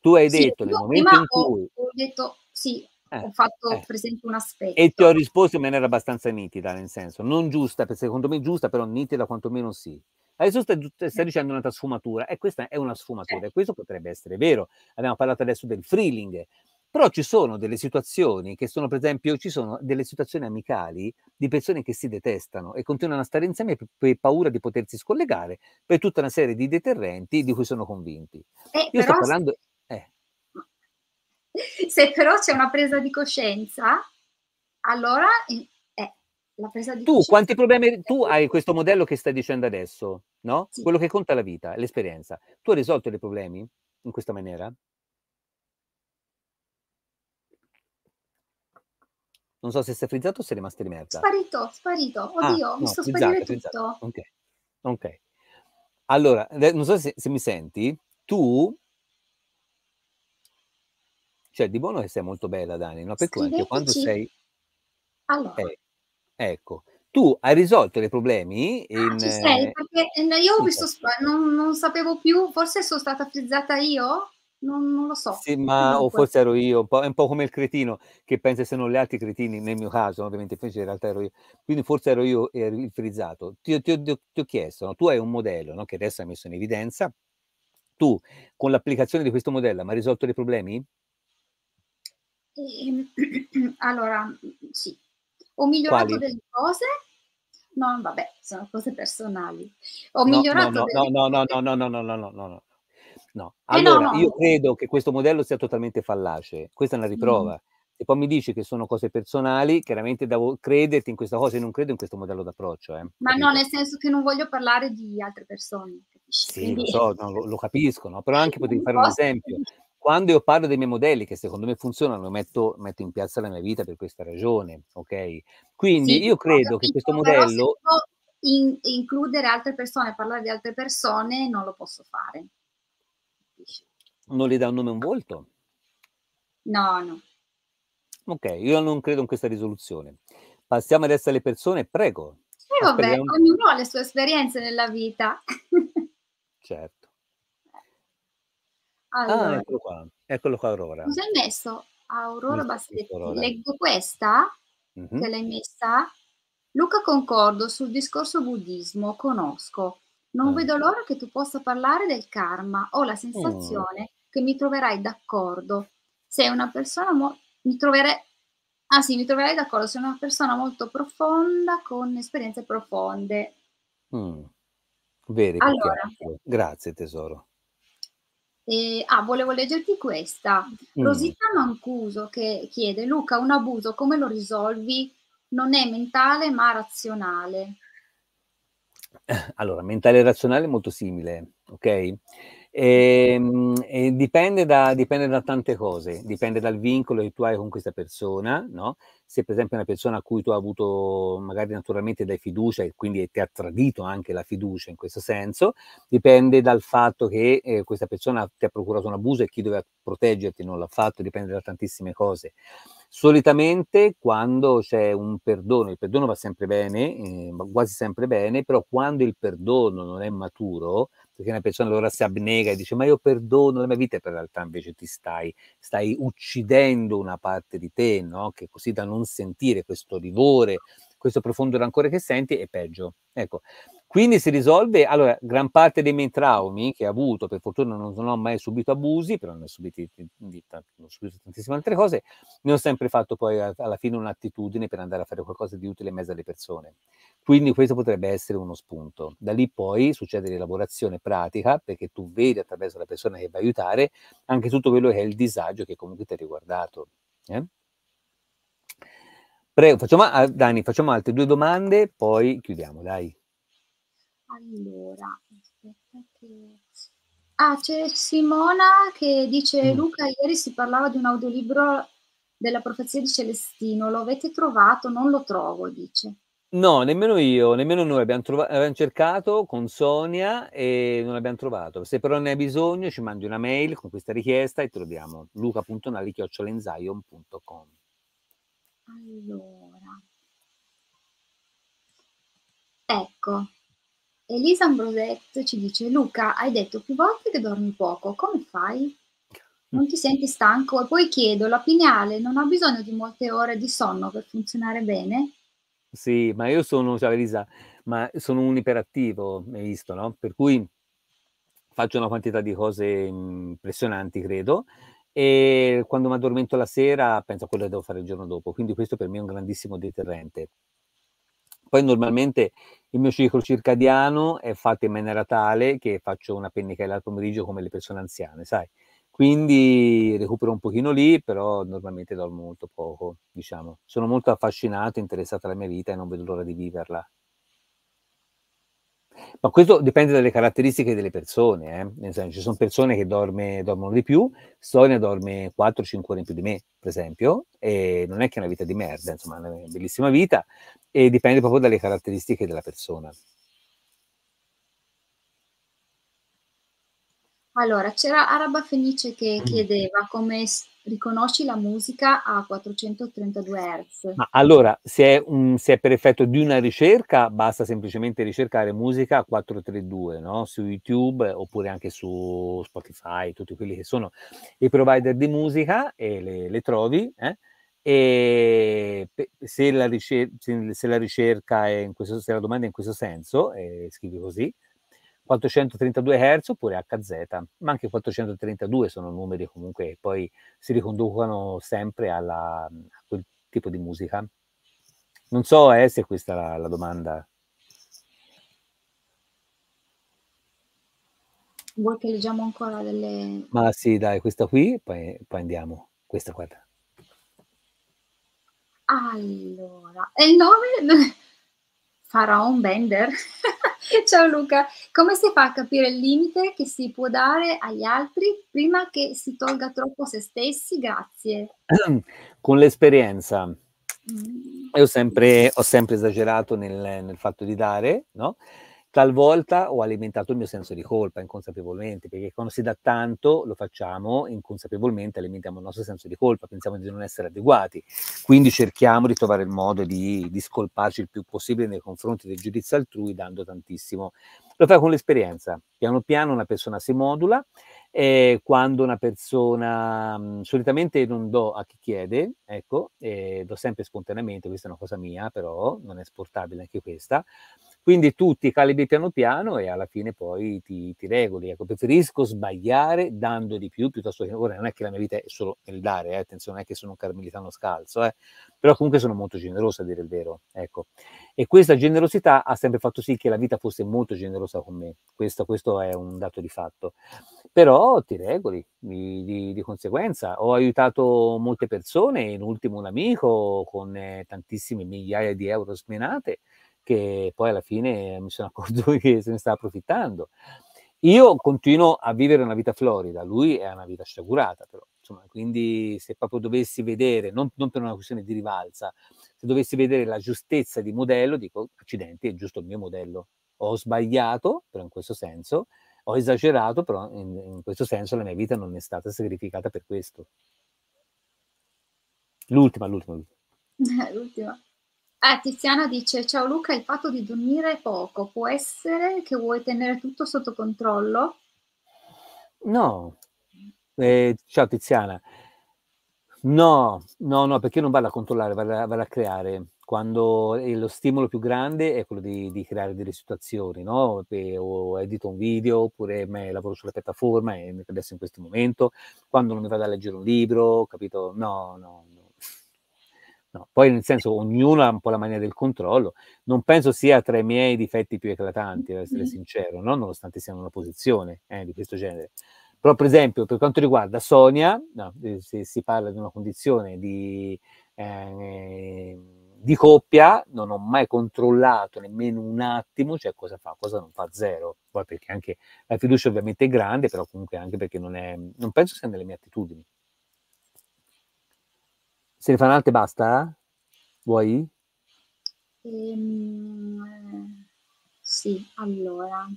tu hai detto sì, nel momento in cui... Ho detto sì, eh, ho fatto eh. presente un aspetto. E ti ho risposto in maniera abbastanza nitida, nel senso, non giusta, secondo me giusta, però nitida quantomeno sì. Adesso stai, stai dicendo un'altra sfumatura, e questa è una sfumatura, e questo potrebbe essere vero. Abbiamo parlato adesso del freeling, però ci sono delle situazioni che sono, per esempio, ci sono delle situazioni amicali di persone che si detestano e continuano a stare insieme per, paura di potersi scollegare per tutta una serie di deterrenti di cui sono convinti. Eh, Io sto parlando. Se però c'è una presa di coscienza, allora è eh, la presa di tu, coscienza. Quanti problemi, tu hai questo modello che stai dicendo adesso, no? Sì. Quello che conta è la vita, l'esperienza. Tu hai risolto i problemi in questa maniera? Non so se sei frizzato o sei rimasto di merda. Sparito, sparito. Ah, Oddio, ah, mi no, sto sparire frizzata. tutto. Ok, ok. Allora, non so se, se mi senti, tu cioè, di buono che sei molto bella, Dani, no? Perché anche quando sei... Allora. Eh, ecco, tu hai risolto i problemi. Ah, in... Ah, ci sei, eh, perché eh, io ho visto, non, non, sapevo più, forse sono stata frizzata io, non, non lo so. Sì, ma o forse ero io, un po', è un po' come il cretino che pensa se non gli altri cretini, nel mio caso, ovviamente, invece in realtà ero io. Quindi forse ero io ero il frizzato. Ti, ti, ti, ti ho chiesto, no? tu hai un modello no? che adesso hai messo in evidenza, tu con l'applicazione di questo modello hai risolto dei problemi? E, ehm, allora, sì, ho migliorato Quali? delle cose. No, vabbè, sono cose personali. Ho no, migliorato no, no, no, no, no, no, no, no, no, no, eh, no. No. Allora, eh no, io credo che questo modello sia totalmente fallace. Questa è una mm-hmm. riprova. Mm. E poi mi dici che sono cose personali, chiaramente devo crederti in questa cosa e non credo in questo modello d'approccio. Eh. Ma Capito? no, nel senso che non voglio parlare di altre persone. Sì, Quindi... lo so, no, lo, lo, capisco, no? però anche potevi fare un esempio quando io parlo dei miei modelli, che secondo me funzionano, metto, metto in piazza la mia vita per questa ragione, ok? Quindi sì, io credo che questo modello... In, includere altre persone, parlare di altre persone, non lo posso fare. Non le dà un nome e un volto? No, no. Ok, io non credo in questa risoluzione. Passiamo adesso alle persone, prego. E eh vabbè, ognuno ha le sue esperienze nella vita. certo. Ah, eccolo qua. Eccolo qua, Aurora. cosa hai messo? Aurora Giusto, Bassetti, leggo questa che l'hai messa. Luca, concordo sul discorso buddismo, conosco. Non Ah. vedo l'ora che tu possa parlare del karma. Ho la Mm. sensazione che mi troverai d'accordo. Sei una persona mo- mi troverai Ah sì, mi troverai d'accordo, sei una persona molto profonda con esperienze profonde. Mm. Vere, Allora, Grazie, tesoro. Eh, ah, volevo leggerti questa. Mm. Rosita Mancuso che chiede, Luca, un abuso come lo risolvi? Non è mentale ma razionale. Eh, allora, mentale e razionale è molto simile, ok? E, ehm, e dipende, da, dipende, da, tante cose, dipende dal vincolo che tu hai con questa persona, no? se per esempio è una persona a cui tu hai avuto magari naturalmente dai fiducia e quindi ti ha tradito anche la fiducia in questo senso, dipende dal fatto che eh, questa persona ti ha procurato un abuso e chi doveva proteggerti non l'ha fatto, dipende da tantissime cose. Solitamente quando c'è un perdono, il perdono va sempre bene, eh, quasi sempre bene, però quando il perdono non è maturo, perché una persona allora si abnega e dice ma io perdono la mia vita, per realtà invece ti stai, stai uccidendo una parte di te, no? che così da non sentire questo rigore, questo profondo rancore che senti è peggio. Ecco, quindi si risolve, allora, gran parte dei miei traumi che ho avuto, per fortuna non, non ho mai subito abusi, però ne ho, subiti, ne ho subito tantissime altre cose, ne ho sempre fatto poi alla fine un'attitudine per andare a fare qualcosa di utile in mezzo alle persone. Quindi questo potrebbe essere uno spunto. Da lì poi succede l'elaborazione pratica, perché tu vedi attraverso la persona che va a aiutare anche tutto quello che è il disagio che comunque ti ha riguardato. Eh? Prego, facciamo, ah, Dani, facciamo altre due domande, poi chiudiamo, dai. Allora, aspetta che... Ah, c'è Simona che dice, mm. Luca, ieri si parlava di un audiolibro della profezia di Celestino, lo avete trovato? Non lo trovo, dice. No, nemmeno io, nemmeno noi abbiamo, trova- abbiamo cercato con Sonia e non l'abbiamo trovato. Se però ne hai bisogno ci mandi una mail con questa richiesta e troviamo luca.nali.com. Allora, ecco, Elisa Ambrosetto ci dice: Luca, hai detto più volte che dormi poco, come fai? Non ti senti stanco? E poi chiedo: la pineale non ha bisogno di molte ore di sonno per funzionare bene? Sì, ma io sono, ciao Elisa, ma sono un iperattivo, hai visto, no? Per cui faccio una quantità di cose impressionanti, credo. E quando mi addormento la sera penso a quello che devo fare il giorno dopo. Quindi questo per me è un grandissimo deterrente. Poi normalmente il mio ciclo circadiano è fatto in maniera tale che faccio una pennichella al pomeriggio come le persone anziane, sai? Quindi recupero un pochino lì, però normalmente dormo molto poco, diciamo. Sono molto affascinato, interessato alla mia vita e non vedo l'ora di viverla. Ma questo dipende dalle caratteristiche delle persone, eh? nel senso ci sono persone che dorme, dormono di più, Sonia dorme 4-5 ore in più di me, per esempio, e non è che è una vita di merda, insomma, è una bellissima vita, e dipende proprio dalle caratteristiche della persona. Allora, c'era Araba Felice che mm. chiedeva come riconosci la musica a 432 Hz. Ma allora, se è, un, se è, per effetto di una ricerca, basta semplicemente ricercare musica a 432 no? su YouTube oppure anche su Spotify, tutti quelli che sono i provider di musica e le, le trovi. Eh? E se la, ricerca, se la ricerca è in questo, se la domanda è in questo senso, eh, scrivi così, 432 Hz oppure HZ, ma anche 432 sono numeri comunque che poi si riconducono sempre alla, a quel tipo di musica. Non so eh, se questa è la, la domanda. Vuoi che leggiamo ancora delle... Ma sì, dai, questa qui, poi, poi andiamo. Questa guarda. Allora, e il nome? Faraon Bender. Ciao Luca, come si fa a capire il limite che si può dare agli altri prima che si tolga troppo se stessi? Grazie. Con l'esperienza. Mm. Io sempre, ho sempre esagerato nel, nel fatto di dare, no? Talvolta ho alimentato il mio senso di colpa inconsapevolmente, perché quando si dà tanto lo facciamo inconsapevolmente, alimentiamo il nostro senso di colpa, pensiamo di non essere adeguati. Quindi cerchiamo di trovare il modo di, di scolparci il più possibile nei confronti del giudizio altrui, dando tantissimo. Lo fai con l'esperienza. Piano piano una persona si modula e quando una persona mm, solitamente non do a chi chiede, ecco, do sempre spontaneamente, questa è una cosa mia, però non è esportabile anche questa. Quindi tu ti calibri piano piano e alla fine poi ti, ti regoli. Ecco, preferisco sbagliare dando di più piuttosto che... Ora non è che la mia vita è solo nel dare, eh, attenzione, non è che sono un carmelitano scalzo, eh, però comunque sono molto generoso a dire il vero. Ecco. E questa generosità ha sempre fatto sì che la vita fosse molto generosa con me. Questo, questo è un dato di fatto. Però ti regoli di, di, di conseguenza. Ho aiutato molte persone, in ultimo un amico con eh, tantissime migliaia di euro smenate che poi alla fine mi sono accorto che se ne sta approfittando. Io continuo a vivere una vita florida, lui è una vita sciagurata, però insomma, quindi se proprio dovessi vedere, non, non, per una questione di rivalsa, se dovessi vedere la giustezza di modello, dico accidenti, è giusto il mio modello. Ho sbagliato, però in questo senso, ho esagerato, però in, in questo senso la mia vita non è stata sacrificata per questo. L'ultima, l'ultima, l'ultima. l'ultima. Ah, Tiziana dice: Ciao Luca, il fatto di dormire poco può essere che vuoi tenere tutto sotto controllo? No, eh, ciao Tiziana. No, no, no, perché non vale a controllare, vale a, vale a creare. Quando lo stimolo più grande è quello di, di creare delle situazioni, no? o edito un video, oppure me, lavoro sulla piattaforma e adesso in questo momento, quando non mi vado a leggere un libro, capito? No, no, no No, poi nel senso ognuno ha un po' la mania del controllo, non penso sia tra i miei difetti più eclatanti, ad essere mm-hmm. sincero, no? nonostante sia in una posizione eh, di questo genere. Però per esempio per quanto riguarda Sonia, no, se si parla di una condizione di, eh, di, coppia, non ho mai controllato nemmeno un attimo, cioè cosa fa, cosa non fa, zero. Poi perché anche la fiducia ovviamente è grande, però comunque anche perché non, è, non penso sia nelle mie attitudini. Se ne fanno altre e basta? Eh? Vuoi? Ehm, sì, allora.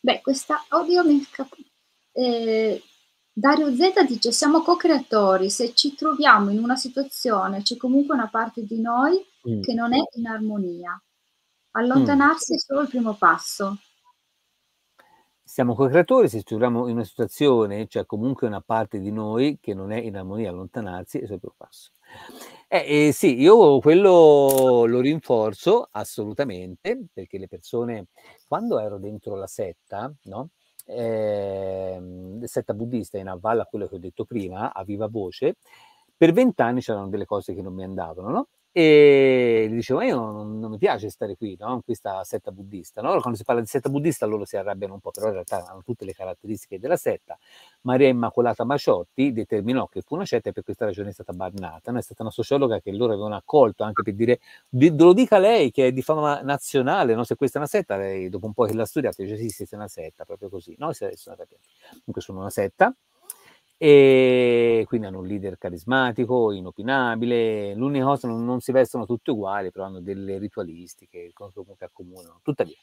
Beh, questa odio mi capo. Eh, Dario Z dice: Siamo co-creatori. Se ci troviamo in una situazione, c'è comunque una parte di noi mm. che non è in armonia. Mm. Allontanarsi mm. è solo il primo passo. Siamo co-creatori. Se ci troviamo in una situazione, c'è cioè comunque una parte di noi che non è in armonia. Allontanarsi è solo il primo passo. Eh, eh, sì, io quello lo rinforzo assolutamente, perché le persone, quando ero dentro la setta, no? Eh, setta buddista in avvalla a quello che ho detto prima, a viva voce, per vent'anni c'erano delle cose che non mi andavano, no? e gli dicevo, ma io non, non, mi piace stare qui, no? in questa setta buddista. No? Quando si parla di setta buddista loro si arrabbiano un po', però in realtà hanno tutte le caratteristiche della setta. Maria Immacolata Maciotti determinò che fu una setta e per questa ragione è stata bannata. No? È stata una sociologa che loro avevano accolto anche per dire, lo dica lei che è di fama nazionale, no? se questa è una setta, lei dopo un po' che l'ha studiata dice sì, siete una setta, proprio così. No, sono arrabbiati. Dunque sono una setta, e quindi hanno un leader carismatico, inopinabile. L'unica cosa non, non si vestono tutti uguali, però hanno delle ritualistiche comunque accomunano. Tuttavia,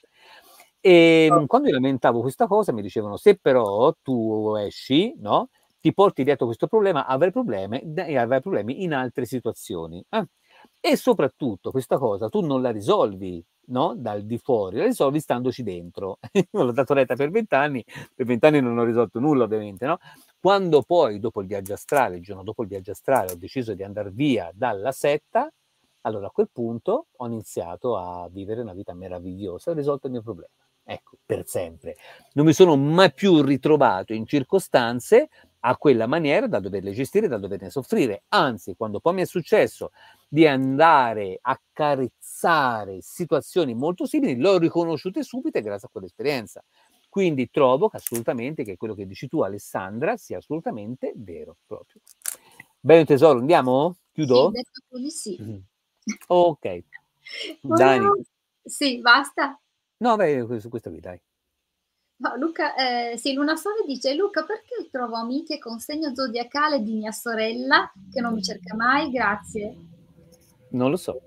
e ehm, certo. quando io lamentavo questa cosa mi dicevano: Se però tu esci, no? ti porti dietro questo problema, avrai, problemi, avrai problemi in altre situazioni. Eh? E soprattutto questa cosa tu non la risolvi no? dal di fuori, la risolvi standoci dentro. Io l'ho dato retta per vent'anni, per vent'anni non ho risolto nulla ovviamente. No? Quando poi, dopo il viaggio astrale, il giorno dopo il viaggio astrale, ho deciso di andare via dalla setta, allora a quel punto ho iniziato a vivere una vita meravigliosa, ho risolto il mio problema. Ecco, per sempre. Non mi sono mai più ritrovato in circostanze a quella maniera da doverle gestire, da doverne soffrire. Anzi, quando poi mi è successo di andare a carezzare situazioni molto simili, l'ho riconosciute subito grazie a quell'esperienza. Quindi trovo che assolutamente che quello che dici tu Alessandra sia assolutamente vero proprio. Bene tesoro, andiamo? Chiudo? Sì, sì. Mm-hmm. Ok. Volevo... Dani. Sì, basta. No, beh, su questa qui dai. No, Luca, eh, sì, Luna Sole dice Luca perché trovo amiche con segno zodiacale di mia sorella che non mi cerca mai? Grazie. Non lo so.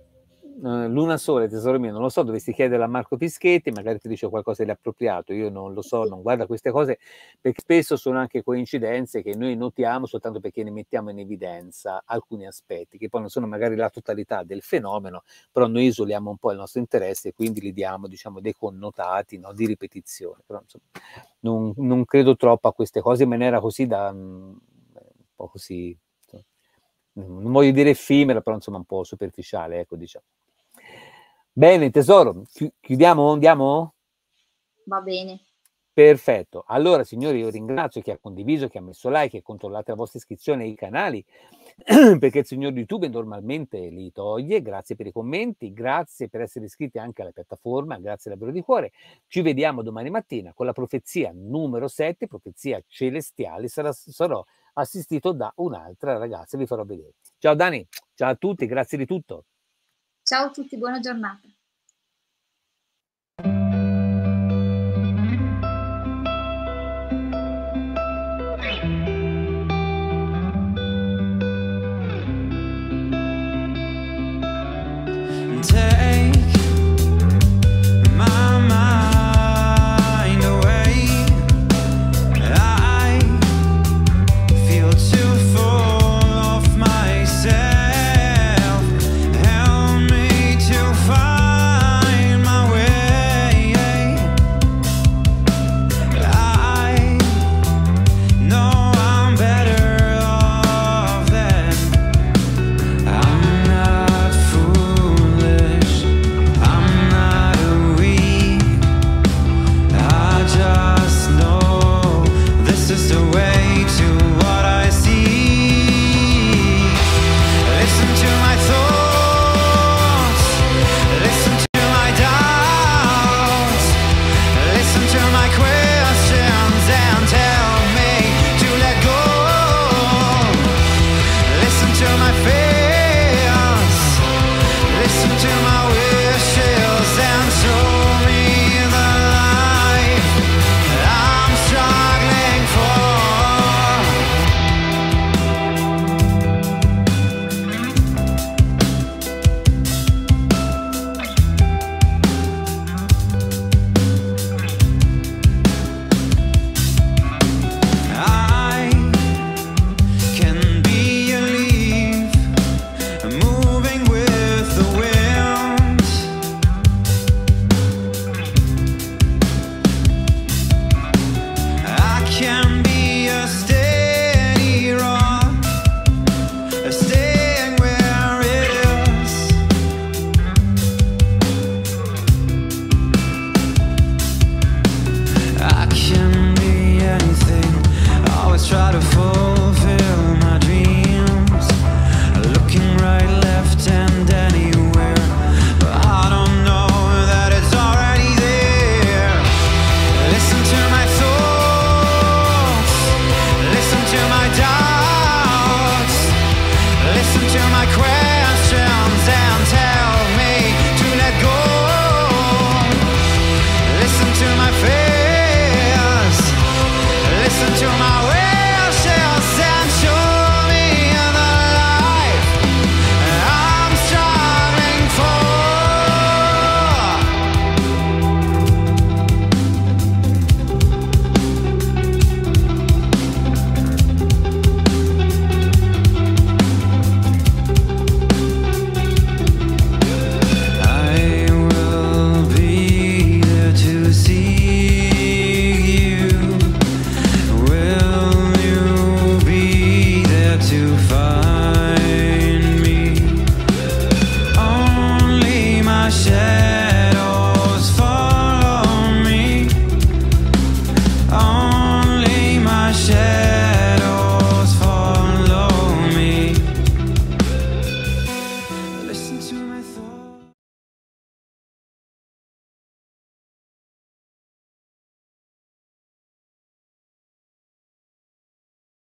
Eh, luna Sole, tesoro mio, non lo so, dovresti chiedere a Marco Pischetti, magari ti dice qualcosa di appropriato, io non lo so, non guarda queste cose, perché spesso sono anche coincidenze che noi notiamo soltanto perché ne mettiamo in evidenza alcuni aspetti, che poi non sono magari la totalità del fenomeno, però noi isoliamo un po' il nostro interesse e quindi gli diamo diciamo, dei connotati no, di ripetizione. Però, insomma, non, non, credo troppo a queste cose in maniera così da... Mm, un po' così non voglio dire effimera, però insomma un po' superficiale, ecco diciamo. Bene, tesoro, chiudiamo, andiamo? Va bene. Perfetto. Allora, signori, io ringrazio chi ha condiviso, chi ha messo like, chi ha la vostra iscrizione ai canali, perché il signor YouTube normalmente li toglie. Grazie per i commenti, grazie per essere iscritti anche alla piattaforma, grazie davvero di cuore. Ci vediamo domani mattina con la profezia numero 7, profezia celestiale. Sarà, sarò assistito da un'altra ragazza, vi farò vedere. Ciao Dani, ciao a tutti, grazie di tutto. Ciao a tutti, buona giornata.